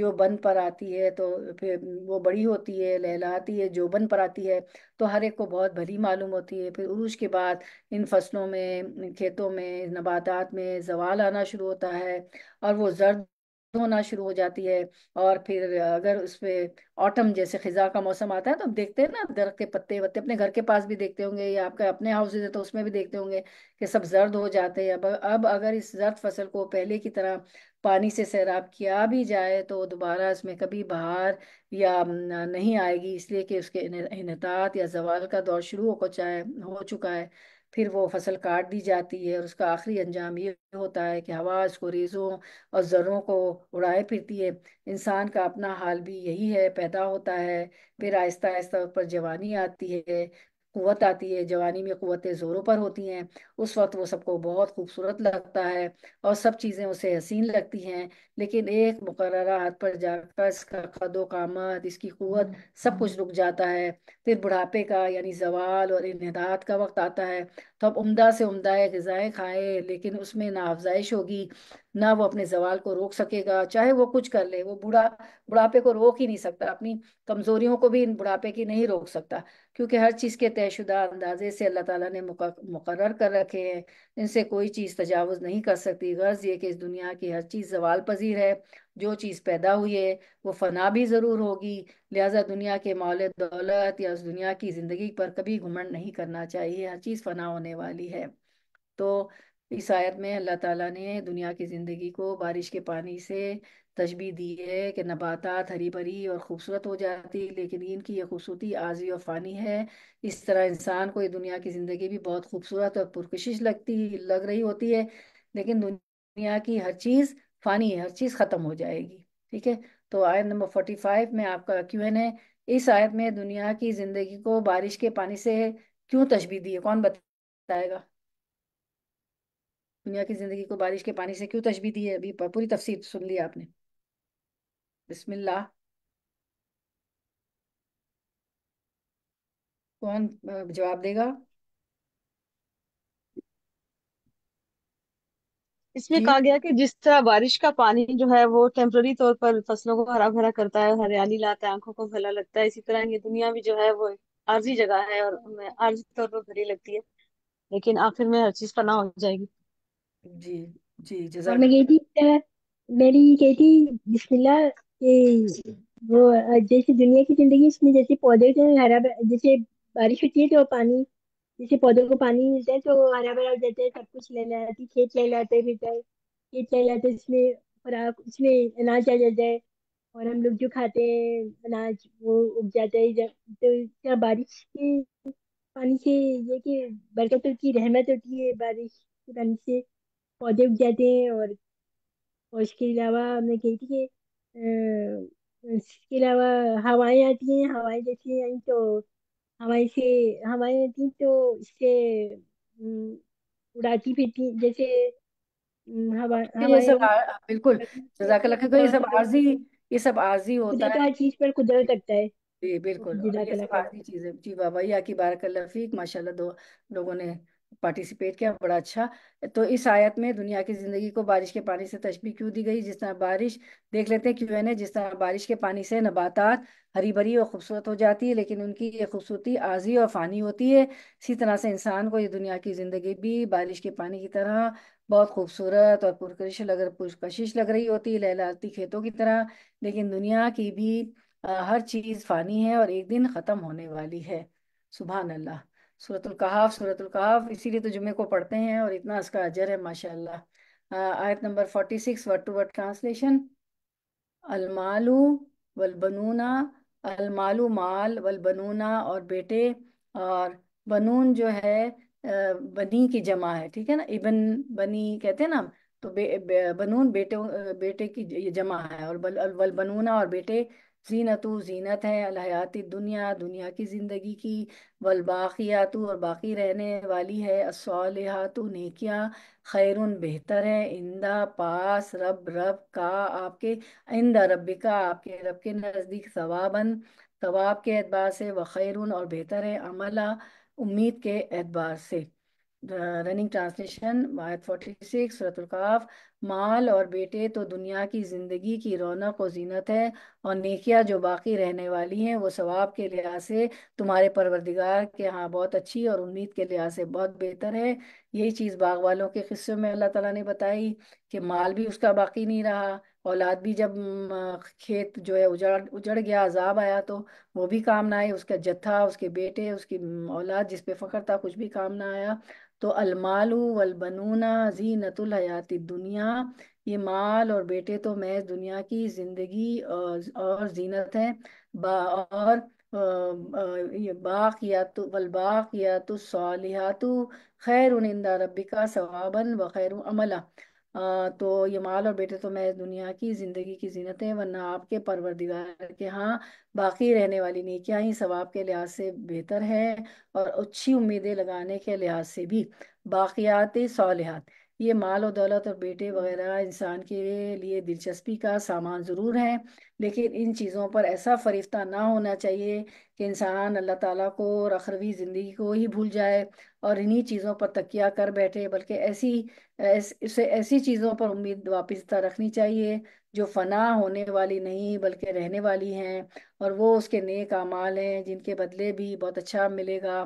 जो बन पर आती है तो फिर वो बड़ी होती है लहलाती है जो बन पर आती है तो हर एक को बहुत भली मालूम होती है फिर उर्ज के बाद इन फसलों में खेतों में नबातात में जवाल आना शुरू होता है और वो जर्द होना शुरू हो जाती है और फिर अगर पर ऑटम जैसे खिजा का मौसम आता है तो देखते हैं ना दर के पत्ते वत्ते अपने घर के पास भी देखते होंगे या आपके अपने हाउसेज है तो उसमें भी देखते होंगे कि सब जर्द हो जाते हैं अब अब अगर इस जर्द फसल को पहले की तरह पानी से सैराब किया भी जाए तो दोबारा इसमें कभी बाहर या नहीं आएगी इसलिए कि उसके इन्हतात या जवाल का दौर शुरू हो हो चुका है फिर वो फसल काट दी जाती है और उसका आखिरी अंजाम ये होता है कि हवा उसको रेज़ों और ज़रों को उड़ाए फिरती है इंसान का अपना हाल भी यही है पैदा होता है फिर आहिस्ता आहिस्ता उस पर जवानी आती है कुत आती है जवानी में कुतें ज़ोरों पर होती हैं उस वक्त वो सबको बहुत खूबसूरत लगता है और सब चीज़ें उसे हसीन लगती हैं लेकिन एक मुकर हाथ पर जाकर इसका कदो कामत इसकी कुत सब कुछ रुक जाता है फिर बुढ़ापे का यानी जवाल और इनदात का वक्त आता है तो अब उमदा से उमदा गज़ाएँ खाएँ लेकिन उसमें ना अफजाइश होगी ना वो अपने जवाल को रोक सकेगा चाहे वो कुछ कर ले वो बूढ़ा बुढ़ापे को रोक ही नहीं सकता अपनी कमजोरियों को भी इन बुढ़ापे की नहीं रोक सकता क्योंकि हर चीज़ के तयशुदा अंदाजे से अल्लाह ताला ने मुकर कर रखे हैं इनसे कोई चीज़ तजावज़ नहीं कर सकती गर्ज ये कि इस दुनिया की हर चीज़ जवाल पजीर है जो चीज़ पैदा हुई है वो फना भी ज़रूर होगी लिहाजा दुनिया के मौल दौलत या उस दुनिया की ज़िंदगी पर कभी घुमंड नहीं करना चाहिए हर चीज़ फना होने वाली है तो इस आयत में अल्लाह ताला ने दुनिया की ज़िंदगी को बारिश के पानी से तशबी दी है कि नबातात हरी भरी और खूबसूरत हो जाती लेकिन इनकी ये खूबसूरती आजी और फ़ानी है इस तरह इंसान को ये दुनिया की ज़िंदगी भी बहुत खूबसूरत और पुरकशिश लगती लग रही होती है लेकिन दुनिया की हर चीज़ फ़ानी है हर चीज़ ख़त्म हो जाएगी ठीक है तो आयत नंबर फोर्टी फाइव में आपका क्यू एन है इस आयत में दुनिया की ज़िंदगी को बारिश के पानी से क्यों तशबी दी है कौन बताएगा दुनिया की ज़िंदगी को बारिश के पानी से क्यों तशबी दी है अभी पूरी तफसीर सुन ली आपने बिस्मिल्ला कौन जवाब देगा इसमें कहा गया कि जिस तरह बारिश का पानी जो है वो टेम्पररी तौर पर फसलों को हरा भरा करता है हरियाली लाता है आंखों को भला लगता है इसी तरह ये दुनिया भी जो है वो आर्जी जगह है और हमें आर्जी तौर पर भरी लगती है लेकिन आखिर में हर चीज पना हो जाएगी जी जी और मैं जजाक गई थी मेरी गई थी बिस्मिल्लाह ये वो जैसे दुनिया की जिंदगी इसमें जैसे पौधे जो है हरा भरा जैसे बारिश होती है तो पानी जैसे पौधों को पानी मिलता है तो हरा भरा हो जाता है सब कुछ ले लहलहाती खेत ले लाते फिर जाए खेत ले लाते इसमें खुराक इसमें अनाज आ जाता है और हम लोग जो खाते हैं अनाज वो उग जाता है जब तो क्या बारिश के पानी से ये कि बरकत होती है रहमत होती है बारिश के पानी से पौधे उग जाते हैं और उसके अलावा हमने कही थी कि अ, इसके अलावा हवाएं आती हैं हवाएं जैसे आई तो हवाएं से हवाएं आती हैं तो इससे उड़ाती फिरती जैसे हवा ये हवाएं सब आ, बिल्कुल तो जजाकल्ला तो ये सब आर्जी ये सब आर्जी होता है का चीज पर कुदरत रखता है जी बिल्कुल और ये सब का आर्जी चीजें जी बाबा ये आकी बारकल्ला फीक माशाल्लाह दो लोगों ने पार्टिसिपेट किया बड़ा अच्छा तो इस आयत में दुनिया की जिंदगी को बारिश के पानी से तशबी क्यों दी गई जिस तरह बारिश देख लेते हैं क्यों जिस तरह बारिश के पानी से नबातात हरी भरी और खूबसूरत हो जाती है लेकिन उनकी ये खूबसूरती आजी और फानी होती है इसी तरह से इंसान को ये दुनिया की जिंदगी भी बारिश के पानी की तरह बहुत खूबसूरत और पुरकश लग पुरकशिश लग रही होती है लहलाती खेतों की तरह लेकिन दुनिया की भी हर चीज़ फानी है और एक दिन ख़त्म होने वाली है सुबह अल्लाह सूरतुल कहाफ सूरतुल कहाफ इसीलिए तो जुमे को पढ़ते हैं और इतना इसका अजर है माशाल्लाह आयत number forty six word to word translation अलमालू वलबनूना अलमालू माल वलबनूना और बेटे और बनून जो है बनी की जमा है ठीक है ना इबन बनी कहते हैं ना तो बे, बे, बनून बेटे बेटे की जमा है और बल, वलबनूना और बेटे जीनत जीनत है अलहयात दुनिया दुनिया की ज़िंदगी की वलबाक़ियात और बाकी रहने वाली है असलहत नेकिया खैर बेहतर है इंदा पास रब रब का आपके इंदा रब का आपके रब के नज़दीक सवाबन सवाब के एतबार से व खैर और बेहतर है अमला उम्मीद के एतबार से रनिंग ट्रांसलेशन आयत 46 सूरतुल काफ माल और बेटे तो दुनिया की ज़िंदगी की रौनक और जीनत है और नेकियां जो बाकी रहने वाली हैं वो सवाब के लिहाज से तुम्हारे परवरदिगार के यहाँ बहुत अच्छी और उम्मीद के लिहाज से बहुत बेहतर है यही चीज़ बाग वालों के किस्से में अल्लाह ताला ने बताई कि माल भी उसका बाकी नहीं रहा औलाद भी जब खेत जो है उजड़ उजड़ गया अजाब आया तो वो भी काम ना आए उसका जत्था उसके बेटे उसकी औलाद जिसपे पे फ़ख्र था कुछ भी काम ना आया तो अलमालू वलबनूना जीनतुल हयात दुनिया ये माल और बेटे तो महज दुनिया की जिंदगी और जीनत है बा और ये बाक़ियात वलबाक़ियात सालिहात खैर उनिंदा रब्बिका सवाबन व खैर अमला तो ये माल और बेटे तो मैं दुनिया की ज़िंदगी की जीनत है वरना आपके परवरदिगार के हाँ बाकी रहने वाली नेकियां ही सवाब के लिहाज से बेहतर है और अच्छी उम्मीदें लगाने के लिहाज से भी बाक़ियात सालहत ये माल और दौलत और बेटे वगैरह इंसान के लिए दिलचस्पी का सामान ज़रूर है लेकिन इन चीज़ों पर ऐसा फ़रिश्ता ना होना चाहिए कि इंसान अल्लाह ताला को और अखरवी ज़िंदगी को ही भूल जाए और इन्हीं चीज़ों पर तकिया कर बैठे बल्कि ऐसी ऐसे ऐसी चीज़ों पर उम्मीद वापसता रखनी चाहिए जो फना होने वाली नहीं बल्कि रहने वाली हैं और वो उसके नेक अमाल हैं जिनके बदले भी बहुत अच्छा मिलेगा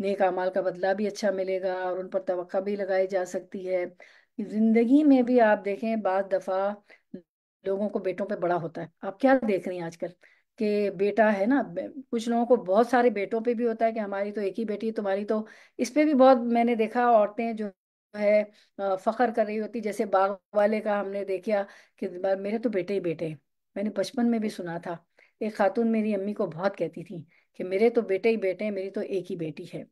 नेक अमाल का बदला भी अच्छा मिलेगा और उन पर तवक्का भी लगाई जा सकती है जिंदगी में भी आप देखें बाद दफा लोगों को बेटों पे बड़ा होता है आप क्या देख रही हैं आजकल कि बेटा है ना कुछ लोगों को बहुत सारे बेटों पे भी होता है कि हमारी तो एक ही बेटी तुम्हारी तो इस पे भी बहुत मैंने देखा औरतें जो है फखर कर रही होती जैसे बाग वाले का हमने देखा कि मेरे तो बेटे ही बेटे हैं मैंने बचपन में भी सुना था एक खातून मेरी अम्मी को बहुत कहती थी कि मेरे तो बेटे ही बेटे हैं मेरी तो एक ही बेटी है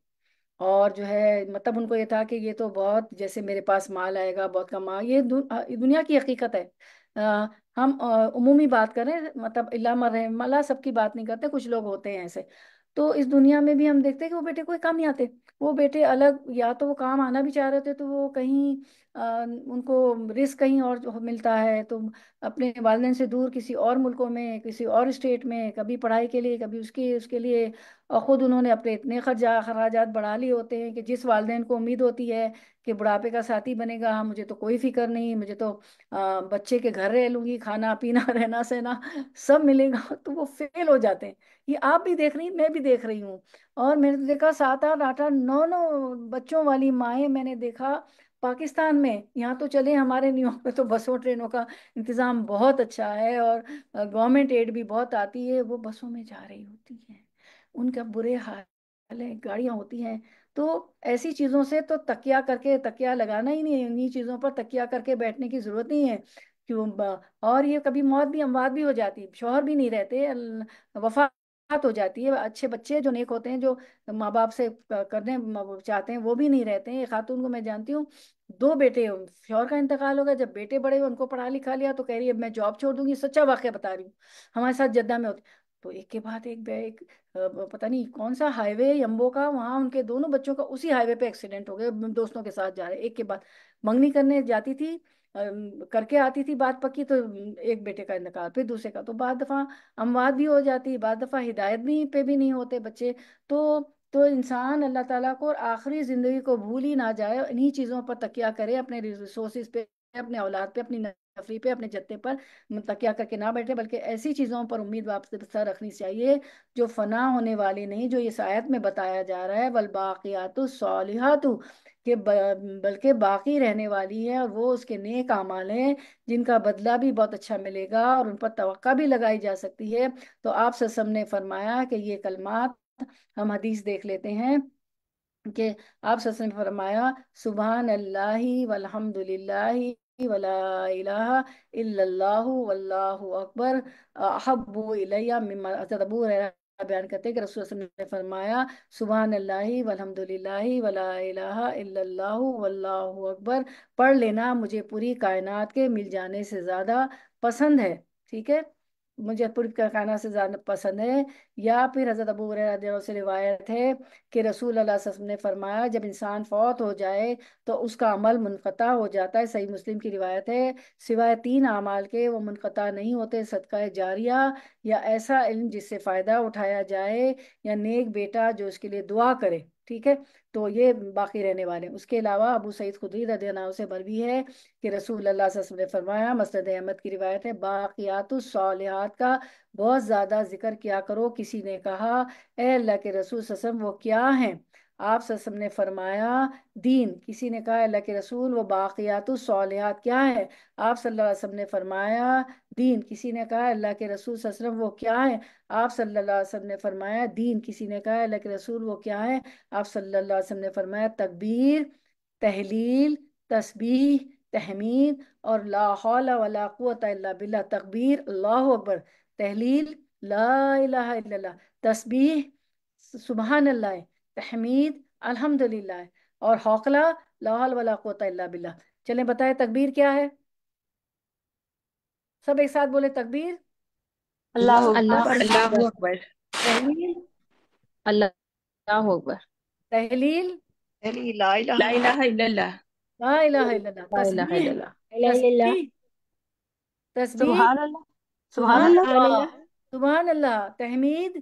और जो है मतलब उनको ये था कि ये तो बहुत जैसे मेरे पास माल आएगा बहुत कम माल ये दु, दुनिया की हकीकत है आ, हम उमूमी बात करें मतलब इलामला सबकी बात नहीं करते कुछ लोग होते हैं ऐसे तो इस दुनिया में भी हम देखते हैं कि वो बेटे कोई काम ही आते वो बेटे अलग या तो वो काम आना भी चाह रहे थे तो वो कहीं उनको रिस्क कहीं और मिलता है तो अपने वालदे से दूर किसी और मुल्कों में किसी और स्टेट में कभी पढ़ाई के लिए कभी उसके उसके लिए और ख़ुद उन्होंने अपने इतने खर्चा खराज बढ़ा लिए होते हैं कि जिस वालदे को उम्मीद होती है कि बुढ़ापे का साथी बनेगा हाँ मुझे तो कोई फिक्र नहीं मुझे तो आ, बच्चे के घर रह लूँगी खाना पीना रहना सहना सब मिलेगा तो वो फेल हो जाते हैं ये आप भी देख रही मैं भी देख रही हूँ और मैंने तो देखा सात आठ आठ आठ नौ नौ बच्चों वाली माएँ मैंने देखा पाकिस्तान में यहाँ तो चले हमारे न्यूयॉर्क में तो बसों ट्रेनों का इंतज़ाम बहुत अच्छा है और गवर्नमेंट एड भी बहुत आती है वो बसों में जा रही होती हैं उनका बुरे हाल है गाड़ियाँ होती हैं तो ऐसी चीज़ों से तो तकिया करके तकिया लगाना ही नहीं है इन्हीं चीज़ों पर तकिया करके बैठने की ज़रूरत नहीं है क्यों और ये कभी मौत भी अमवाद भी हो जाती शोहर भी नहीं रहते वफा बात हो जाती है अच्छे बच्चे जो नेक होते हैं जो माँ बाप से करने चाहते हैं वो भी नहीं रहते हैं खातून को मैं जानती हूँ दो बेटे श्योर का इंतकाल हो गया जब बेटे बड़े हुए उनको पढ़ा लिखा लिया तो कह रही है मैं जॉब छोड़ दूंगी सच्चा वाक्य बता रही हूँ हमारे साथ जद्दा में होती तो एक के बाद एक, एक पता नहीं कौन सा हाईवे यम्बो का वहाँ उनके दोनों बच्चों का उसी हाईवे पे एक्सीडेंट हो गया दोस्तों के साथ जा रहे एक के बाद मंगनी करने जाती थी करके आती थी बात पक्की तो एक बेटे का इंतकाल फिर दूसरे का तो बाद दफ़ा अमवाद भी हो जाती बाद दफ़ा हिदायत भी पे भी नहीं होते बच्चे तो तो इंसान अल्लाह ताला को और आखिरी ज़िंदगी को भूल ही ना जाए इन्हीं चीज़ों पर तकिया करे अपने रिसोर्स पे अपने औलाद पे अपनी नफरी पे अपने जत्ते पर मतलब तकिया करके ना बैठे बल्कि ऐसी चीज़ों पर उम्मीद वापसा रखनी चाहिए जो फना होने वाली नहीं जो इस आयत में बताया जा रहा है वलबाकियात सालिहातु कि बल्कि बाकी रहने वाली है और वो उसके नेक अमाल हैं जिनका बदला भी बहुत अच्छा मिलेगा और उन पर तवक्का भी लगाई जा सकती है तो आप ससम ने फरमाया कि ये कलमात हम हदीस देख लेते हैं कि आप ससम ने फरमाया सुबह अल्लाह वलहमदुल्ला वला अकबर अहबू इलैया बयान करते हैं कि रसूल ने फरमाया सुबह वलहमदिल्लाही वला वल्लाहु अकबर पढ़ लेना मुझे पूरी कायनात के मिल जाने से ज़्यादा पसंद है ठीक है मुझे का खाना से ज़्यादा पसंद है या फिर हज़रत अबू हुरैरा से रिवायत है कि रसूल अल्लाह ने फरमाया जब इंसान फौत हो जाए तो उसका अमल मुनक़ा हो जाता है सही मुस्लिम की रिवायत है सिवाय तीन अमाल के वो मुनक़ा नहीं होते सदका जारिया या ऐसा इल्म जिससे फ़ायदा उठाया जाए या नेक बेटा जो उसके लिए दुआ करे ठीक है तो ये बाकी रहने वाले हैं उसके अलावा अबू सईद खुदी रदियाल्लाहु से बरवी है कि रसूल अल्लाह ने फरमाया मसद अहमद की रिवायत है बाक़ियात का बहुत ज़्यादा जिक्र किया करो किसी ने कहा अल्लाह के रसूल ससम वो क्या हैं आप ससम ने फरमाया दीन किसी ने कहा अल्लाह के रसूल वो बाक़ियात सौलहत क्या है आप सल्लल्लाहु अलैहि वसल्लम ने फरमाया दीन किसी ने कहा अल्लाह के रसूल ससलम वो क्या है आप सल्लल्लाहु अलैहि वसल्लम ने फरमाया दीन किसी ने कहा अल्लाह के रसूल वो क्या है आप सल्लल्लाहु अलैहि वसल्लम ने फरमाया तकबीर तहलील तस्बीह तहमीद और लाहौल वला बिल्ला तकबीर अल्लाह अकबर तहलील ला तस्बीह सुबहान अल्लाह हमीद अल्हम्दुलिल्लाह और हौकला लाहौल वला कोता बिल्ला चलें बताएं तकबीर क्या है सब एक साथ बोले तकबीर अल्लाह तहलील अल्लाह सुभान अल्लाह सुभान अल्लाह तहमीद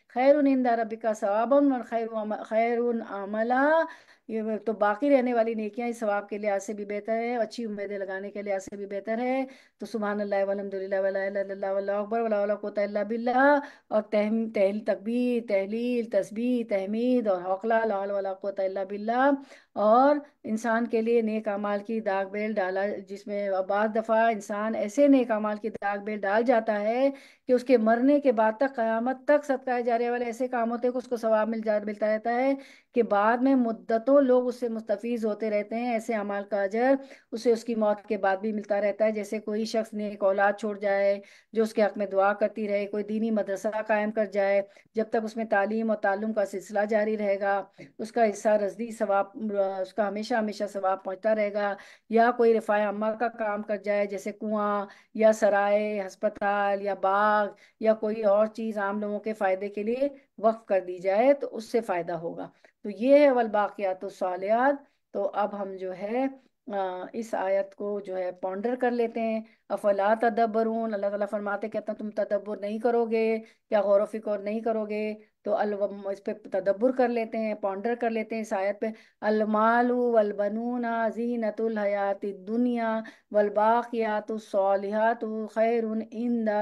खैर रबिका रबी सवाबन और खैर खैर आमला ये तो बाकी रहने वाली नेकियां इस सवाब के लिहाज से भी बेहतर है अच्छी उम्मीदें लगाने के लिहाज से भी बेहतर है तो सुबह अकबर वला बिल्ला और तहम तहल तकबीर तहलील तस्बी तहमीद और हौकला बिल्ला और इंसान के लिए नेक अमाल की दाग बेल डाला जिसमें बाद दफ़ा इंसान ऐसे नेक अमाल की दाग बेल डाल जाता है कि उसके मरने के बाद तक क़यामत तक जा रहे वाले ऐसे काम होते हैं कि उसको सवाब मिल जा मिलता रहता है कि बाद में मुद्दतों लोग उससे मुस्तफ़ होते रहते हैं ऐसे अमाल का अजर उसे उसकी मौत के बाद भी मिलता रहता है जैसे कोई शख्स ने एक औलाद छोड़ जाए जो उसके हक में दुआ करती रहे कोई दीनी मदरसा कायम कर जाए जब तक उसमें तालीम और तालुम का सिलसिला जारी रहेगा उसका हिस्सा रजदी सवाब उसका हमेशा हमेशा सवाब पहुँचता रहेगा या कोई रिफाय अम्मा का काम कर जाए जैसे कुआँ या सराय हस्पताल या बाग या कोई और चीज़ आम लोगों के फ़ायदे के लिए वक्फ कर दी जाए तो उससे फ़ायदा होगा तो ये है अवल बाक़ियात सालियात तो अब हम जो है इस आयत को जो है पॉन्डर कर लेते हैं अफला तदब्बरून अल्लाह ताला फरमाते हैं तुम तदब्बर नहीं करोगे या गौर फिक्र नहीं करोगे तो अल इस पर तदब्बर कर लेते हैं पॉन्डर कर लेते हैं शायद पे अलमालू वलबनूना जीनतुल हयात दुनिया वलबाकियात सालिहात खैर इंदा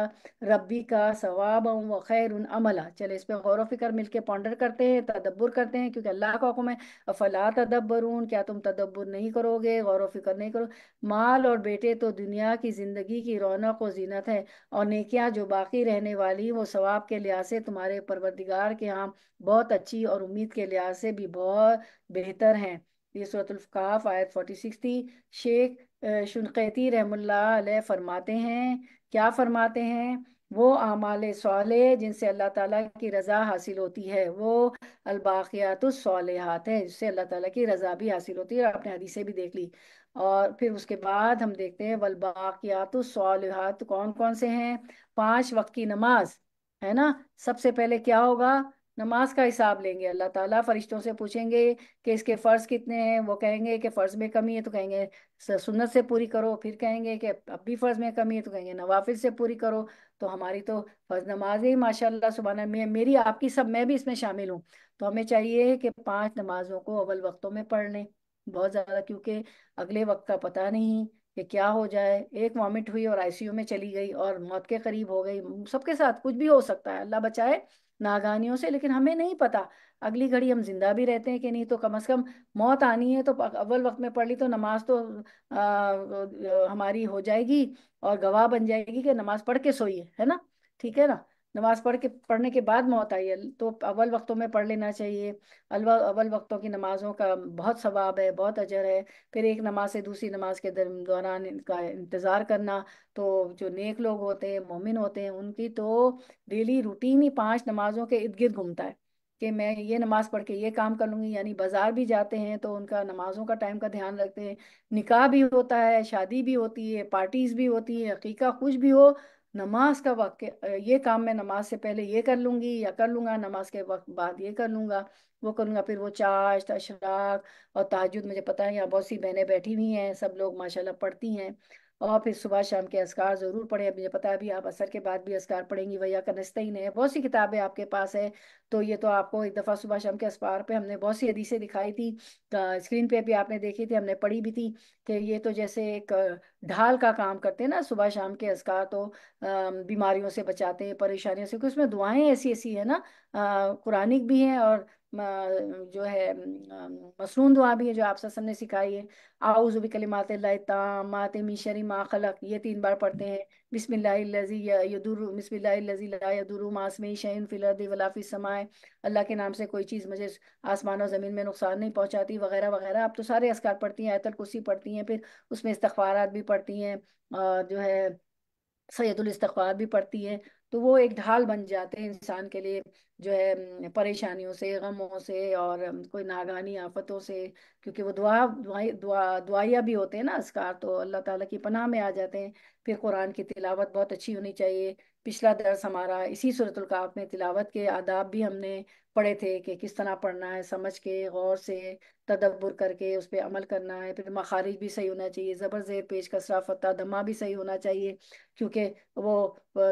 रब्बी का सवाब व खैर अमला चले इस पर गौर फिक्र मिल के पॉन्डर करते हैं तदब्बर करते हैं क्योंकि अल्लाह का हुक्म है अफला तदब्बरून क्या तुम तदब्बर नहीं करोगे गौर फिक्र नहीं करो माल और बेटे तो दुनिया की ज़िंदगी की रौनक व जीनत है और नेकियाँ जो बाकी रहने वाली वो सवाब के लिहाज से तुम्हारे परवरदिगार सरकार के आम बहुत अच्छी और उम्मीद के लिहाज से भी बहुत बेहतर हैं ये सूरतुल्फ़ाफ आयत फोटी सिक्स थी शेख शनकैती रहमल्ला फरमाते हैं क्या फरमाते हैं वो आमाल साल जिनसे अल्लाह ताला की रज़ा हासिल होती है वो अलबाक़ियात सौलहत हैं जिससे अल्लाह ताला की रज़ा भी हासिल होती है और आपने हदीसें भी देख ली और फिर उसके बाद हम देखते हैं वलबाक़ियात सौलहत कौन कौन से हैं पांच वक्त की नमाज़ है ना सबसे पहले क्या होगा नमाज का हिसाब लेंगे अल्लाह ताला फरिश्तों से पूछेंगे कि इसके फ़र्ज़ कितने हैं वो कहेंगे कि फ़र्ज़ में कमी है तो कहेंगे सुन्नत से पूरी करो फिर कहेंगे कि अब भी फ़र्ज़ में कमी है तो कहेंगे नवाफिल से पूरी करो तो हमारी तो फ़र्ज़ नमाज ही माशाल्लाह सुबहाना में मेरी आपकी सब मैं भी इसमें शामिल हूँ तो हमें चाहिए कि पाँच नमाज़ों को अव्वल वक्तों में पढ़ लें बहुत ज़्यादा क्योंकि अगले वक्त का पता नहीं कि क्या हो जाए एक वॉमिट हुई और आईसीयू में चली गई और मौत के करीब हो गई सबके साथ कुछ भी हो सकता है अल्लाह बचाए नागानियों से लेकिन हमें नहीं पता अगली घड़ी हम जिंदा भी रहते हैं कि नहीं तो कम अज कम मौत आनी है तो अव्वल वक्त में पढ़ ली तो नमाज तो आ, हमारी हो जाएगी और गवाह बन जाएगी कि नमाज पढ़ के सोइए है ना ठीक है ना नमाज पढ़ के पढ़ने के बाद मौत आई है तो अव्वल वक्तों में पढ़ लेना चाहिए अलवा अव्वल वक्तों की नमाज़ों का बहुत सवाब है बहुत अजर है फिर एक नमाज से दूसरी नमाज के दौरान इनका इंतज़ार करना तो जो नेक लोग होते हैं मोमिन होते हैं उनकी तो डेली रूटीन ही पाँच नमाजों के इर्द गिर्द घूमता है कि मैं ये नमाज पढ़ के ये काम कर लूँगी यानी बाज़ार भी जाते हैं तो उनका नमाज़ों का टाइम का ध्यान रखते हैं निकाह भी होता है शादी भी होती है पार्टीज़ भी होती हैं अकीका कुछ भी हो नमाज का वक्त ये काम मैं नमाज से पहले ये कर लूंगी या कर लूंगा नमाज के वक्त बाद ये कर लूंगा वो करूँगा फिर वो चाश अशराक और ताजुद मुझे पता है यहाँ बहुत सी बहनें बैठी हुई हैं सब लोग माशाल्लाह पढ़ती हैं और तो फिर सुबह शाम के असकार ज़रूर पढ़ें मुझे पता है अभी आप असर के बाद भी असकार पढ़ेंगी वैया का नस्तईन है बहुत सी किताबें आपके पास है तो ये तो आपको एक दफ़ा सुबह शाम के असकार पे हमने बहुत सी हदीसें दिखाई थी स्क्रीन पे भी आपने देखी थी हमने पढ़ी भी थी कि ये तो जैसे एक ढाल का काम करते हैं ना सुबह शाम के असकार तो बीमारियों से बचाते हैं परेशानियों से क्योंकि तो उसमें दुआएं ऐसी ऐसी है ना कुरानिक भी हैं और जो है मसरून दुआ भी है जो आप ने सिखाई है आउज़ बिकलिमात मात मी शरी मा खलक ये तीन बार पढ़ते हैं बिस्मिल्लाजी अल्लाह के नाम से कोई चीज़ मुझे आसमान और ज़मीन में नुकसान नहीं पहुँचाती वगैरह वगैरह आप तो सारे असकार पढ़ती हैं आयतल कुर्सी पढ़ती हैं फिर उसमें इस्तवार भी पढ़ती हैं जो है सैदुल इस्तफार भी पढ़ती हैं तो वो एक ढाल बन जाते हैं इंसान के लिए जो है परेशानियों से गमों से और कोई नागानी आफतों से क्योंकि वो दुआ दुआ दुआया भी होते हैं ना असकार तो अल्लाह ताला की पनाह में आ जाते हैं फिर कुरान की तिलावत बहुत अच्छी होनी चाहिए पिछला दर्स हमारा इसी सूरतुल काफ में तिलावत के आदाब भी हमने पढ़े थे कि किस तरह पढ़ना है समझ के गौर से तदब्बर करके उस पर अमल करना है फिर मखारिज भी सही होना चाहिए ज़बर ज़ेर पेश कसरा फ़ता दमा भी सही होना चाहिए क्योंकि वो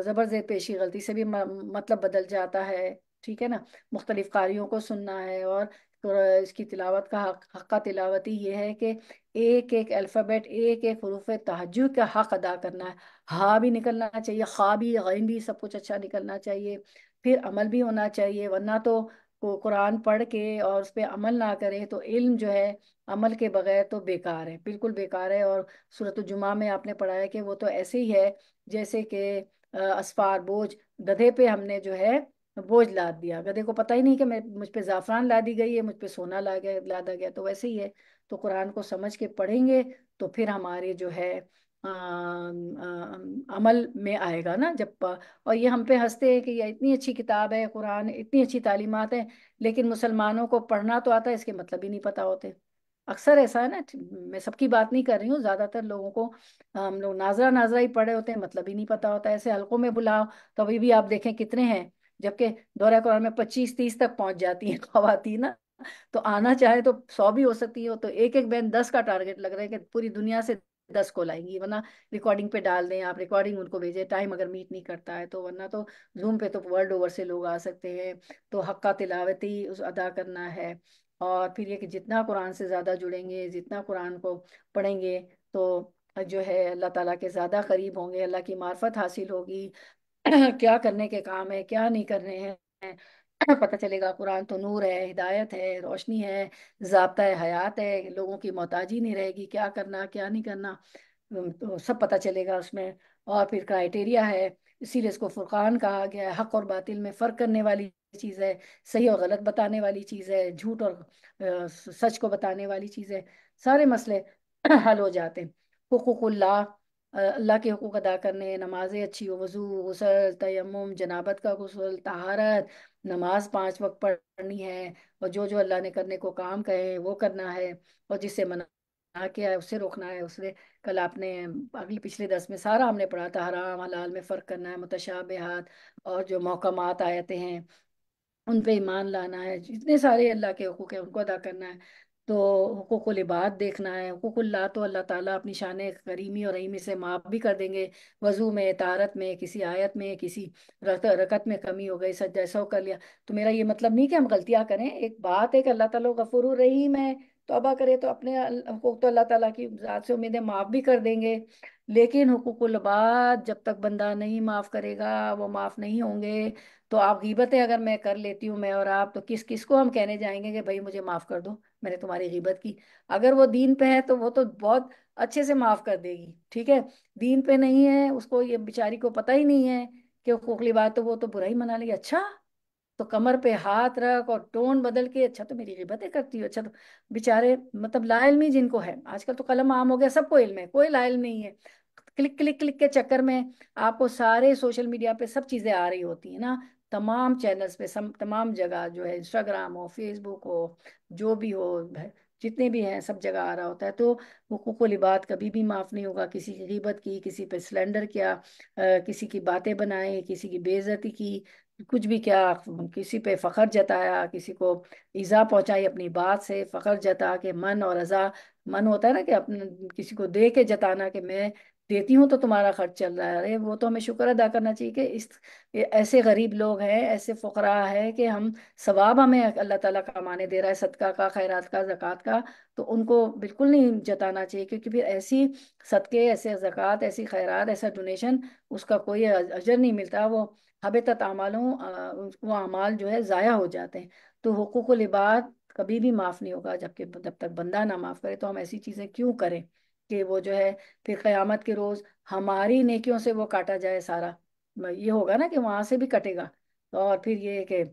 ज़बर ज़ेर की गलती से भी मतलब बदल जाता है ठीक है ना मुख्तलिफ कारियों को सुनना है और इसकी तिलावत का हक हक्का तिलावती ये है कि एक एक अल्फ़ाबेट एक एक हरूफ तहज का हक अदा करना है हा भी निकलना चाहिए खा भी गैन भी सब कुछ अच्छा निकलना चाहिए फिर अमल भी होना चाहिए वरना तो कुरान पढ़ के और उस पर अमल ना करें तो इल्म जो है अमल के बगैर तो बेकार है बिल्कुल बेकार है और सूरत जुमा में आपने पढ़ाया कि वो तो ऐसे ही है जैसे कि असफार बोझ गधे पे हमने जो है बोझ लाद दिया गधे को पता ही नहीं कि मैं मुझ पर ज़ाफ़रान ला दी गई है मुझ पर सोना ला गया लादा गया तो वैसे ही है तो कुरान को समझ के पढ़ेंगे तो फिर हमारे जो है आ, आ, अमल में आएगा ना जब और ये हम पे हंसते हैं कि ये इतनी अच्छी किताब है कुरान इतनी अच्छी तालीमत है लेकिन मुसलमानों को पढ़ना तो आता है इसके मतलब ही नहीं पता होते अक्सर ऐसा है ना मैं सबकी बात नहीं कर रही हूँ ज़्यादातर लोगों को हम लोग नाजरा नाजरा ही पढ़े होते हैं मतलब ही नहीं पता होता ऐसे हल्कों में बुलाओ तो अभी भी आप देखें कितने हैं जबकि दौरा कौर में पच्चीस तीस तक पहुंच जाती है खातन ना तो आना चाहे तो सौ भी हो सकती है तो एक एक बहन दस का टारगेट लग रहा है कि पूरी दुनिया से दस को लाएंगी वरना रिकॉर्डिंग पे डाल दें आप रिकॉर्डिंग उनको भेजें टाइम अगर मीट नहीं करता है तो वरना तो जूम पे तो वर्ल्ड ओवर से लोग आ सकते हैं तो हक्का तिलावती उस अदा करना है और फिर ये कि जितना कुरान से ज़्यादा जुड़ेंगे जितना कुरान को पढ़ेंगे तो जो है अल्लाह ताला के ज़्यादा करीब होंगे अल्लाह की मार्फत हासिल होगी क्या करने के काम है क्या नहीं करने हैं पता चलेगा कुरान तो नूर है हिदायत है रोशनी है जबता है हयात है लोगों की मोहताजी नहीं रहेगी क्या करना क्या नहीं करना तो सब पता चलेगा उसमें और फिर क्राइटेरिया है इसीलिए इसको फुरकान कहा गया है हक और बातिल में फ़र्क करने वाली चीज़ है सही और गलत बताने वाली चीज़ है झूठ और सच को बताने वाली चीज़ है सारे मसले हल हो जाते हैं हकूक़ल्ला अल्लाह के हकूक अदा करने नमाजें अच्छी हो वज़ू गसल तयम जनाबत का गसल तहारत नमाज पाँच वक्त पढ़नी है और जो जो अल्लाह ने करने को काम कहे वो करना है और जिससे मना किया है उससे रोकना है उसने कल आपने अगले पिछले दस में सारा हमने पढ़ा था हराम हलाल में फ़र्क करना है मुतशाबहात और जो मौकमात आयते हैं उन पे ईमान लाना है जितने सारे अल्लाह के हकूक हैं उनको अदा करना है तो हुकूक लिबाद देखना है ला तो अल्लाह ताला अपनी शान करीमी और रहीमी से माफ़ भी कर देंगे वज़ू में तारत में किसी आयत में किसी रकत में कमी हो गई सज जैसा कर लिया तो मेरा ये मतलब नहीं कि हम गलतियाँ करें एक बात है कि अल्लाह ताला गफुर रहीम है तोबा करे तो अपने हकूक तो अल्लाह ताला की ज़ात से उम्मीदें माफ़ भी कर देंगे लेकिन बाद जब तक बंदा नहीं माफ़ करेगा वो माफ़ नहीं होंगे तो आप गीबतें अगर मैं कर लेती हूँ मैं और आप तो किस किस को हम कहने जाएंगे कि भाई मुझे माफ़ कर दो मैंने तुम्हारी गीबत की अगर वो दीन पे है तो वो तो बहुत अच्छे से माफ़ कर देगी ठीक है दीन पे नहीं है उसको ये बेचारी को पता ही नहीं है कि हुकूकली बात तो वो तो बुरा ही मना ली अच्छा तो कमर पे हाथ रख और टोन बदल के अच्छा तो मेरी गिबतें करती हो अच्छा तो बेचारे मतलब लाइल में जिनको है आजकल तो कलम आम हो गया सबको इल्म है कोई लाइल नहीं है क्लिक क्लिक क्लिक के चक्कर में आपको सारे सोशल मीडिया पे सब चीज़ें आ रही होती हैं ना तमाम चैनल्स पे सब तमाम जगह जो है इंस्टाग्राम हो फेसबुक हो जो भी हो जितने भी हैं सब जगह आ रहा होता है तो हकूक लिबात कभी भी माफ़ नहीं होगा किसी की गिबत की किसी पे सिलेंडर किया किसी की बातें बनाए किसी की बेजती की कुछ भी क्या किसी पे फ़ख्र जताया किसी को ईज़ा पहुंचाई अपनी बात से फ़ख्र जता के मन और अज़ा मन होता है ना कि अपने किसी को दे के जताना कि मैं देती हूँ तो तुम्हारा खर्च चल रहा है अरे वो तो हमें शुक्र अदा करना चाहिए कि इस ऐसे गरीब लोग हैं ऐसे फ़करा है कि हम सवाब हमें अल्लाह ताला कमाने दे रहा है सदका का खैरात का ज़कात का तो उनको बिल्कुल नहीं जताना चाहिए क्योंकि फिर ऐसी सदके ऐसे ज़कात ऐसी खैरात ऐसा डोनेशन उसका कोई अजर नहीं मिलता वो हबेतत तमालों वो अमाल जो है ज़ाया हो जाते हैं तो हकूक़ लिबाद कभी भी माफ़ नहीं होगा जबकि जब तक बंदा ना माफ़ करे तो हम ऐसी चीज़ें क्यों करें कि वो जो है फिर क़यामत के रोज़ हमारी नेकियों से वो काटा जाए सारा ये होगा ना कि वहां से भी कटेगा और फिर ये कि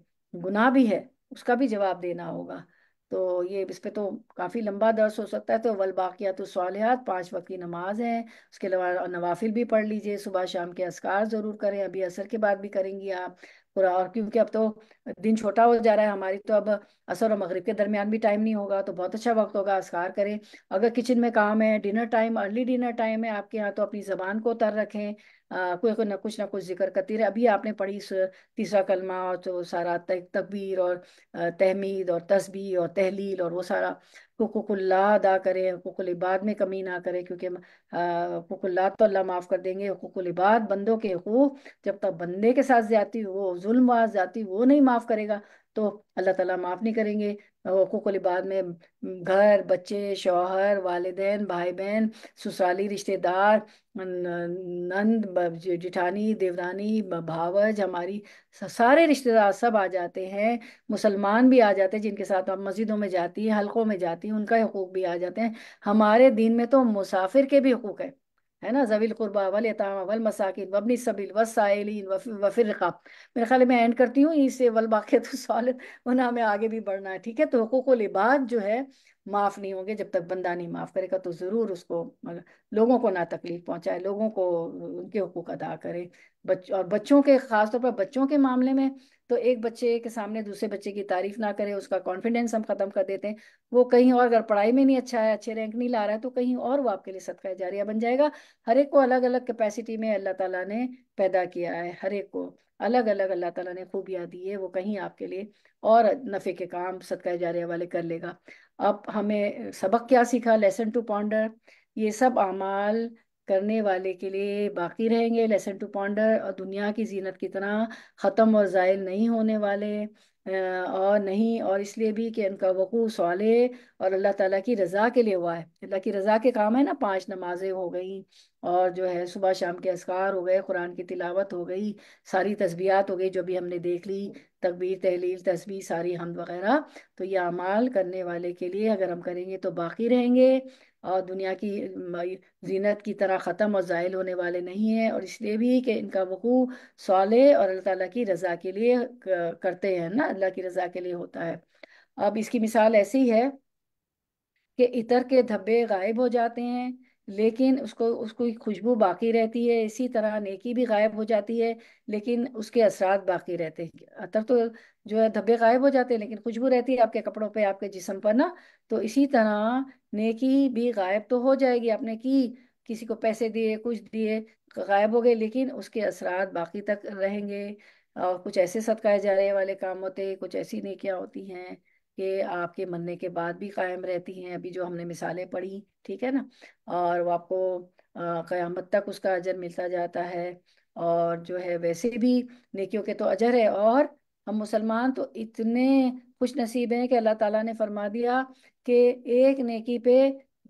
गुनाह भी है उसका भी जवाब देना होगा तो ये इस पर तो काफ़ी लंबा दर्स हो सकता है तो वल तो सालहत पांच वक्त की नमाज है उसके अलावा नवाफिल भी पढ़ लीजिए सुबह शाम के असकार ज़रूर करें अभी असर के बाद भी करेंगी आप पूरा और क्योंकि अब तो दिन छोटा हो जा रहा है हमारी तो अब असर और मगरिब के दरमियान भी टाइम नहीं होगा तो बहुत अच्छा वक्त होगा असकार करें अगर किचन में काम है dinner time early dinner time है आपके यहाँ तो अपनी जबान को तर रखें कोई कोई ना कुछ ना कुछ जिक्र करती रहे अभी आपने पढ़ी तीसरा कलमा और तो सारा तकबीर और तहमीद और तस्बी और तहलील और वो सारा हकुकुल्ला अदा करें कुकुल इबाद में कमी ना करें क्योंकि कुकुल्ला तो अल्लाह माफ़ कर देंगे कुकुल इबाद बंदों के हकूक जब तक बंदे के साथ जाती वो जुल्म जाती वो नहीं माफ़ करेगा तो अल्लाह ताला माफ़ नहीं करेंगे हकूक़ लिबाद में घर बच्चे शौहर वालदेन भाई बहन ससुराली रिश्तेदार नंद जिठानी देवरानी भावज हमारी सारे रिश्तेदार सब आ जाते हैं मुसलमान भी आ जाते हैं जिनके साथ आप मस्जिदों में जाती हैं हलकों में जाती हैं उनका हकूक़ भी आ जाते हैं हमारे दिन में तो मुसाफिर के भी हकूक़ है है ना जवील क़ुरबा वल यतामा वल मसाकिन वबनी सबील वसाइलिन वफिर मेरे ख्याल मैं एंड करती हूँ इससे वल बाक़ी तो सवाल वरना हमें आगे भी बढ़ना है ठीक है तो हकूक लिबाद जो है माफ़ नहीं होंगे जब तक बंदा नहीं माफ़ करेगा तो ज़रूर उसको लोगों को ना तकलीफ़ पहुँचाए लोगों को उनके हकूक अदा करे बच और बच्चों के ख़ास तौर पर बच्चों के मामले में तो एक बच्चे के सामने दूसरे बच्चे की तारीफ ना करें उसका कॉन्फिडेंस हम खत्म कर देते हैं वो कहीं और अगर पढ़ाई में नहीं अच्छा है अच्छे रैंक नहीं ला रहा है तो कहीं और वो आपके लिए सदका जारिया बन जाएगा हर एक को अलग अलग कैपेसिटी में अल्लाह तला ने पैदा किया है हर एक को अलग अलग अल्लाह तला ने खूबियाँ दी है वो कहीं आपके लिए और नफ़े के काम सदका जारिया वाले कर लेगा अब हमें सबक क्या सीखा लेसन टू पॉन्डर ये सब अमाल करने वाले के लिए बाकी रहेंगे लेसन टू पॉन्डर और दुनिया की जीनत की तरह ख़त्म और ज़ायल नहीं होने वाले और नहीं और इसलिए भी कि इनका वकूफ़ सवाले और अल्लाह ताला की रज़ा के लिए हुआ है अल्लाह की रज़ा के काम है ना पांच नमाजें हो गई और जो है सुबह शाम के असकार हो गए कुरान की तिलावत हो गई सारी तस्बियात हो गई जो भी हमने देख ली तकबीर तहलील तस्बी सारी हमद वगैरह तो ये अमाल करने वाले के लिए अगर हम करेंगे तो बाकी रहेंगे और दुनिया की जीनत की तरह ख़त्म और ज़ायल होने वाले नहीं हैं और इसलिए भी कि इनका वकू सौले और अल्लाह ताला की रज़ा के लिए करते हैं ना अल्लाह की रज़ा के लिए होता है अब इसकी मिसाल ऐसी है कि इतर के धब्बे गायब हो जाते हैं लेकिन उसको उसकी खुशबू बाकी रहती है इसी तरह नेकी भी गायब हो जाती है लेकिन उसके असरात बाकी रहते हैं अतर तो जो है धब्बे गायब हो जाते हैं लेकिन खुशबू रहती है आपके कपड़ों पे आपके जिसम पर ना तो इसी तरह नेकी भी गायब तो हो जाएगी आपने की किसी को पैसे दिए कुछ दिए गायब हो गए लेकिन उसके असरात बाकी तक रहेंगे और कुछ ऐसे सदकाए जाने वाले काम होते हैं कुछ ऐसी नेकियां होती हैं कि आपके मरने के बाद भी कायम रहती हैं अभी जो हमने मिसालें पढ़ी ठीक है ना और वो आपको क़यामत तक उसका अजर मिलता जाता है और जो है वैसे भी नेकियों के तो अजर है और हम मुसलमान तो इतने कुछ नसीब हैं कि अल्लाह ताला ने फरमा दिया कि एक नेकी पे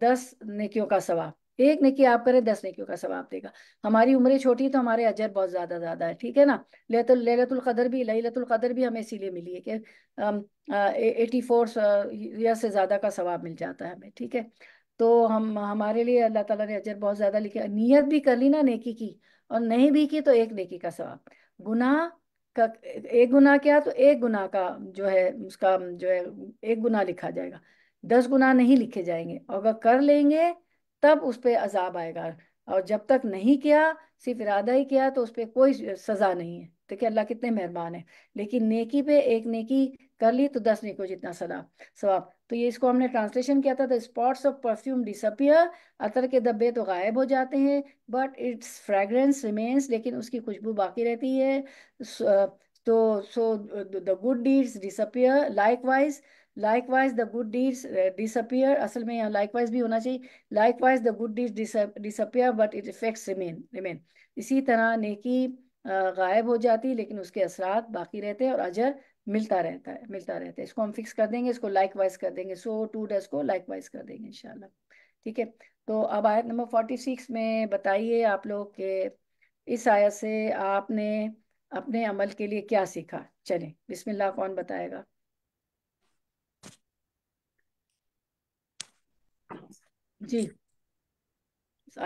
दस नेकियों का सवाब एक नेकी आप करें दस नेकियों का सवाब देगा हमारी उम्रें छोटी तो हमारे अजर बहुत ज़्यादा ज़्यादा है ठीक है ना लेतुल कदर भी लैलतुल कदर भी हमें इसीलिए मिली है कि एटी फोर या से ज़्यादा का सवाब मिल जाता है हमें ठीक है तो हम हमारे लिए अल्लाह ताला ने अजर बहुत ज़्यादा लिखा नीयत भी कर ली ना नेकी की और नहीं भी की तो एक नेकी का सवाब गुनाह का एक गुना किया तो एक गुना का जो है उसका जो है एक गुना लिखा जाएगा दस गुना नहीं लिखे जाएंगे और अगर कर लेंगे तब उस पर अजाब आएगा और जब तक नहीं किया सिर्फ इरादा ही किया तो उस पर कोई सजा नहीं है देखिए तो अल्लाह कितने मेहरबान है लेकिन नेकी पे एक नेकी कर ली तो दस निको जितना सदा सवाब तो ये इसको हमने ट्रांसलेशन किया था स्पॉट्स ऑफ परफ्यूम डिसअपियर अतर के धब्बे तो गायब हो जाते हैं बट इट्स फ्रेगरेंस रिमेन्स लेकिन उसकी खुशबू बाकी रहती है तो so the good deeds disappear likewise likewise the good deeds disappear असल में यहाँ लाइकवाइज भी होना चाहिए likewise the good deeds disappear but it effects remain remain इसी तरह नेकी uh, गायब हो जाती लेकिन उसके असरात बाकी रहते हैं और अजर मिलता रहता है मिलता रहता है इसको हम फिक्स कर देंगे इसको लाइक वाइज कर देंगे सो टू डेज को लाइक वाइज कर देंगे इनशाला ठीक है तो अब आयत नंबर फोर्टी सिक्स में बताइए आप लोग के इस आयत से आपने अपने अमल के लिए क्या सीखा चले बिस्मिल्ला कौन बताएगा जी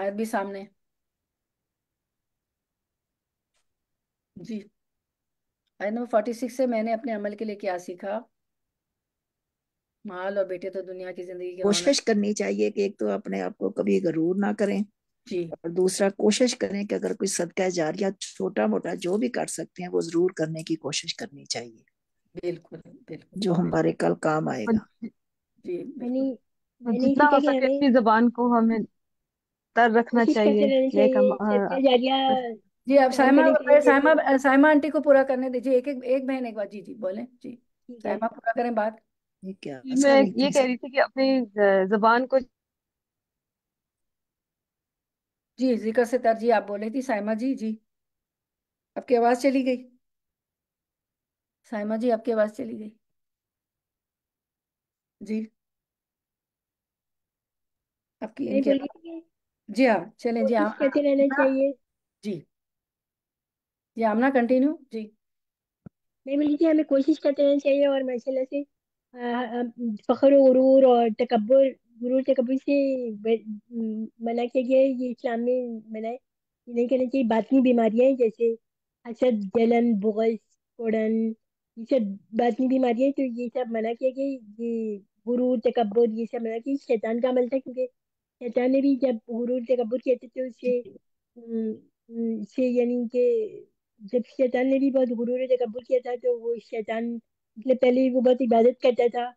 आयत भी सामने जी आयत नंबर फोर्टी सिक्स से मैंने अपने अमल के लिए क्या सीखा माल और बेटे तो दुनिया की जिंदगी के कोशिश करनी चाहिए कि एक तो अपने आप को कभी गरूर ना करें जी और दूसरा कोशिश करें कि अगर कोई सदका जा रहा छोटा मोटा जो भी कर सकते हैं वो जरूर करने की कोशिश करनी चाहिए बिल्कुल बिल्कुल जो हमारे कल काम आएगा जी जितना हो सके अपनी जबान को हमें तर रखना चाहिए जी आप साइमा साइमा साइमा आंटी को पूरा करने दीजिए एक एक एक बहन एक बार जी जी बोले जी साइमा पूरा करें बात ये क्या अच्छा मैं ये कह रही थी कि अपनी जबान को जी जिक्र तर जी आप बोल रही थी साइमा जी जी आपकी आवाज चली गई साइमा जी आपकी आवाज चली गई जी आपकी इनकी जी हाँ चलें जी आप हाँ, कहते रहना हाँ। चाहिए जी यामना कंटिन्यू जी मैं बोली कि हमें कोशिश करते रहना चाहिए और माशाला से फखर वरूर और तकबर गुरूर तकबर से मना किया गया है ये इस्लाम में मना है नहीं करना चाहिए बातनी बीमारियां हैं जैसे हसद जलन बुगज कोड़न ये सब बातनी बीमारियां हैं, तो ये सब मना किया गया ये गुरूर तकबर ये सब मना किया शैतान का अमल था क्योंकि शैतान ने भी जब गुरूर तकबर कहते थे उससे से यानी कि जब शैतान ने भी बहुत गुरूर तकबर किया था तो वो शैतान मतलब पहले वो बहुत इबादत करता था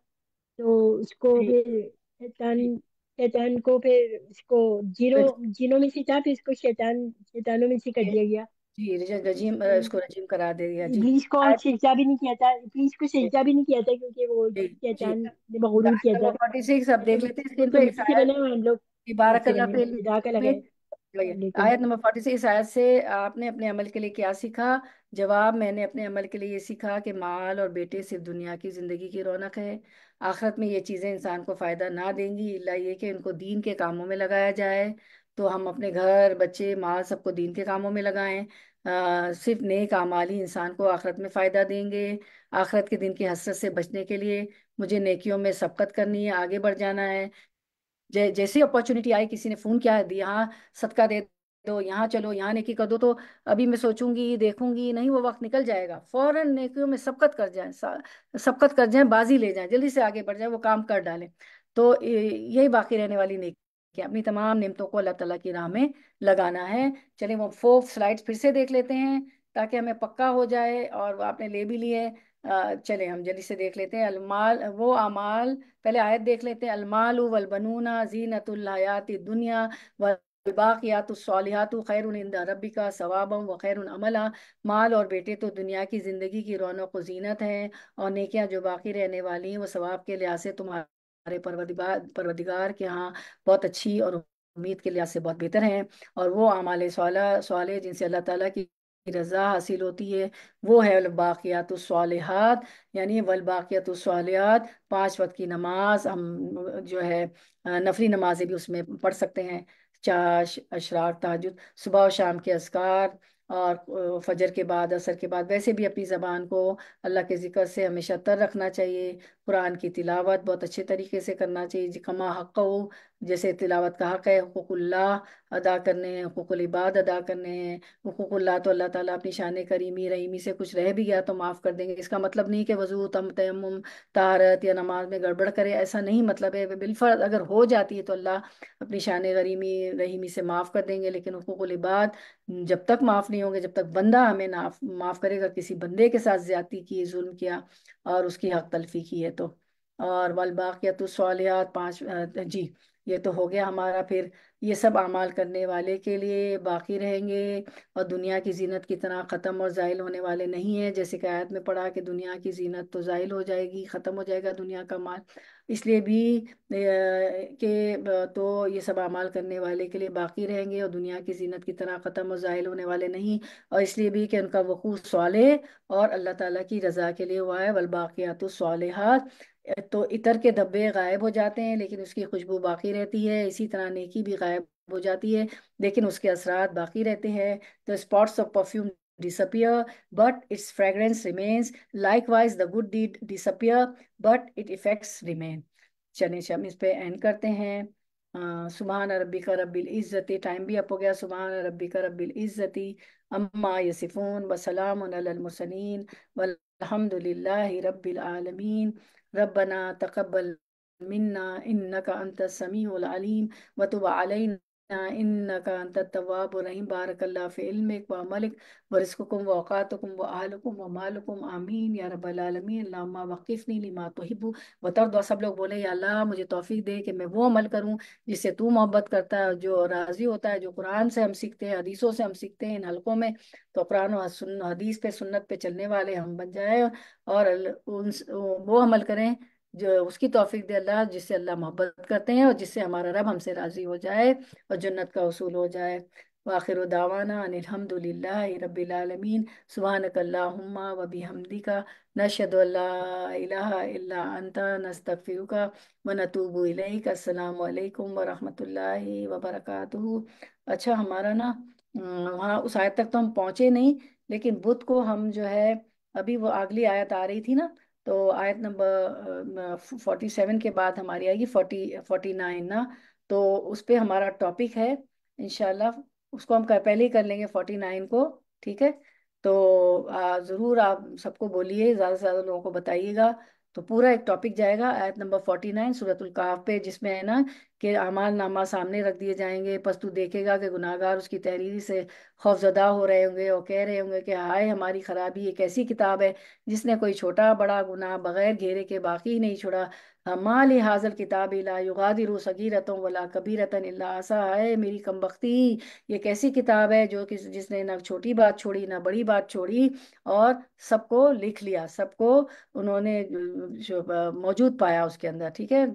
तो उसको फिर शैतान शैतान को फिर उसको जीरो जीरो में से था फिर उसको शैतान शैतानों में से कर दिया गया जी रजीम रजीम दे दिया जी को भी नहीं किया था इब्लीस को भी नहीं किया था क्योंकि वो शैतान ने बहुत किया था 46 देख लेते हैं स्क्रीन पे इसके बने तो हम लोग इबारक आयत नंबर फोर्टी सिक्स आयत से आपने अपने अमल के लिए क्या सीखा जवाब मैंने अपने अमल के लिए ये सीखा कि माल और बेटे सिर्फ दुनिया की ज़िंदगी की रौनक है आखिरत में ये चीज़ें इंसान को फ़ायदा ना देंगी इल्ला ये कि इनको दीन के कामों में लगाया जाए तो हम अपने घर बच्चे माल सबको दीन के कामों में लगाएं सिर्फ नए काम ही इंसान को आखिरत में फ़ायदा देंगे आखिरत के दिन की हसरत से बचने के लिए मुझे नेकियों में सबकत करनी है आगे बढ़ जाना है जै, जैसे अपॉर्चुनिटी आए किसी ने फोन किया यहाँ सदका दे दो यहाँ चलो यहाँ नेकी कर दो तो अभी मैं सोचूंगी देखूंगी नहीं वो वक्त निकल जाएगा फौरन नेकियों में सबकत कर जाए सबकत कर जाए बाजी ले जाए जल्दी से आगे बढ़ जाए वो काम कर डालें तो यही बाकी रहने वाली नेकी अपनी तमाम नियमतों को अल्लाह तला की राह में लगाना है चलिए वो फोर स्लाइड्स फिर से देख लेते हैं ताकि हमें पक्का हो जाए और वो आपने ले भी लिए चले हम जल्दी से देख लेते हैं अलमाल वो अमाल पहले आयत देख लेते हैं अलमाल वलबनूना ज़ीनतुल्हायात दुनिया बाकियात सालिहात खैर रबी का सवाबम व खैर अमला माल और बेटे तो दुनिया की ज़िंदगी की रौनक जीनत हैं और नेकियाँ जो बाकी रहने वाली हैं वो सवाब के लिहाज से तुम्हारे परवदिगार के यहाँ बहुत अच्छी और उम्मीद के लिहाज से बहुत बेहतर हैं और वो आमाल सौला सौले जिनसे अल्लाह तला की रजा हासिल होती है वो है वलबाक़ियात सालहत यानी वलबाक़ियात सालहत पाँच वक्त की नमाज हम जो है नफली नमाजें भी उसमें पढ़ सकते हैं चाश अशरार तहजद सुबह और शाम के असकार और फजर के बाद असर के बाद वैसे भी अपनी ज़बान को अल्लाह के ज़िक्र से हमेशा तर रखना चाहिए कुरान की तिलावत बहुत अच्छे तरीके से करना चाहिए कमा हक़ हो जैसे तिलावत का हक़ है हकूक़ल्ला अदा करने हैं हकूक़ल इबाद अदा करने हैं हकूक़ल्ला तो अल्लाह ताला अपनी शान करीमी रहीमी से कुछ रह भी गया तो माफ़ कर देंगे इसका मतलब नहीं कि वजू तम तयम तारत या नमाज में गड़बड़ करे ऐसा नहीं मतलब है बिलफर्द अगर हो जाती है तो अल्लाह अपनी शान गरीमी रहीमी से माफ़ कर देंगे लेकिन हकूक़ल इबाद जब तक माफ़ नहीं होंगे जब तक बंदा हमें ना माफ़ करेगा किसी बंदे के साथ ज्यादा की जुल्म किया और उसकी हक तलफी की है तो और वलबाक़ियत सालियात पाँच जी ये तो हो गया हमारा फिर ये सब अमाल करने वाले के लिए बाकी रहेंगे और दुनिया की जीनत की तरह ख़त्म और ज़ायल होने वाले नहीं है जैसे कि आयत में पढ़ा कि दुनिया की जीनत तो ज़ायल हो जाएगी ख़त्म हो जाएगा दुनिया का माल इसलिए भी के तो ये सब अमाल करने वाले के लिए बाकी रहेंगे और दुनिया की जीनत की तरह ख़त्म और ज़ाहिल होने वाले नहीं और इसलिए भी कि उनका वकूफ़ सवाल और अल्लाह ताला की रज़ा के लिए हुआ है वलबाक़ियात सालहत तो इतर के धब्बे गायब हो जाते हैं लेकिन उसकी खुशबू बाकी रहती है इसी तरह नेकी भी गायब हो जाती है लेकिन उसके असरात बाकी रहते हैं तो spots of perfume disappear, but its fragrance remains. Likewise, the good deed disappear, but its effects remain. चलिए हम इस पे एंड करते हैं सुबहान रबी का रबिल इज़्ज़ती टाइम भी अप हो गया सुबहान रबी का रबिल इज़्ज़ती अम्मा यसफ़ून वसलाम अलमसनिन वल्हम्दुलिल्लाहि रब्बिल आलमीन रब्बना तकब्बल منا إنك أنت السميع العليم وتب علينا इन्नकान्तवाबुरहीम बारकल्ला फ़िल्मिक वमलिक वरिस्कुम वक़ातकुम तो वहलकुम वमालकुम आमीन या रबालमीन लामा वक़ीफ़नी लिमा तोहिबू बतरद सब लोग बोले या अल्लाह मुझे तोफ़ी दे कि मैं वो अमल करूँ जिससे तू मोहब्बत करता है जो राज़ी होता है जो कुरान से हम सीखते हैं हदीसों से हम सीखते हैं इन हल्कों में तो कुरान हदीस पे सुन्नत पे चलने वाले हम बन जाए और उन वो अमल करें जो उसकी तोफ़ी दे अल्लाह जिससे अल्लाह मोहब्बत करते हैं और जिससे हमारा रब हमसे राज़ी हो जाए और जन्नत का उसूल हो जाए वाखिर दावाना अनिलहमदिल्ला रबीआलमीन सुबहानकल्लाहुम्मा वबी हमदी का नशद अंता नस्तफ़िर का व नतूब असलकम वरहमल वबरक अच्छा हमारा ना वहाँ उस आयत तक तो हम पहुँचे नहीं लेकिन बुध को हम जो है अभी वो अगली आयत आ रही थी ना तो आयत नंबर फोर्टी सेवन के बाद हमारी आएगी फोर्टी फोर्टी नाइन ना तो उस पर हमारा टॉपिक है इनशाला उसको हम पहले ही कर लेंगे फोर्टी नाइन को ठीक है तो ज़रूर आप सबको बोलिए ज़्यादा से ज़्यादा लोगों को बताइएगा तो पूरा एक टॉपिक जाएगा आयत नंबर फोर्टी नाइन सूरतुल काफ पे जिसमें है ना कि अमाल नामा सामने रख दिए जाएंगे तू देखेगा कि गुनागार उसकी तहरीरी से खौफजदा हो रहे होंगे और कह रहे होंगे कि हाय हमारी खराबी एक ऐसी किताब है जिसने कोई छोटा बड़ा गुनाह बगैर घेरे के बाकी नहीं छोड़ा हमाली हाजल किताब ला युगादिर सगीरतों वला कबीरतन आसा है मेरी कमबख्ती ये कैसी किताब है जो कि जिसने ना छोटी बात छोड़ी ना बड़ी बात छोड़ी और सबको लिख लिया सबको उन्होंने मौजूद पाया उसके अंदर ठीक है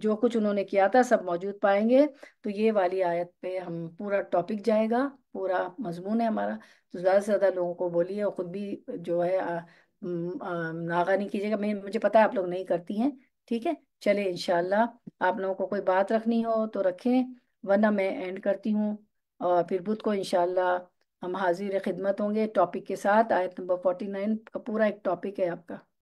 जो कुछ उन्होंने किया था सब मौजूद पाएंगे तो ये वाली आयत पे हम पूरा टॉपिक जाएगा पूरा मजमून है हमारा तो ज़्यादा से ज़्यादा लोगों को बोलिए और ख़ुद भी जो है नागा नहीं कीजिएगा मैं मुझे पता है आप लोग नहीं करती हैं ठीक है चले इनशाला आप लोगों को कोई बात रखनी हो तो रखें वरना मैं एंड करती हूँ और फिर बुध को इनशाला हम हाजिर खिदमत होंगे टॉपिक के साथ आयत नंबर फोर्टी नाइन का पूरा एक टॉपिक है आपका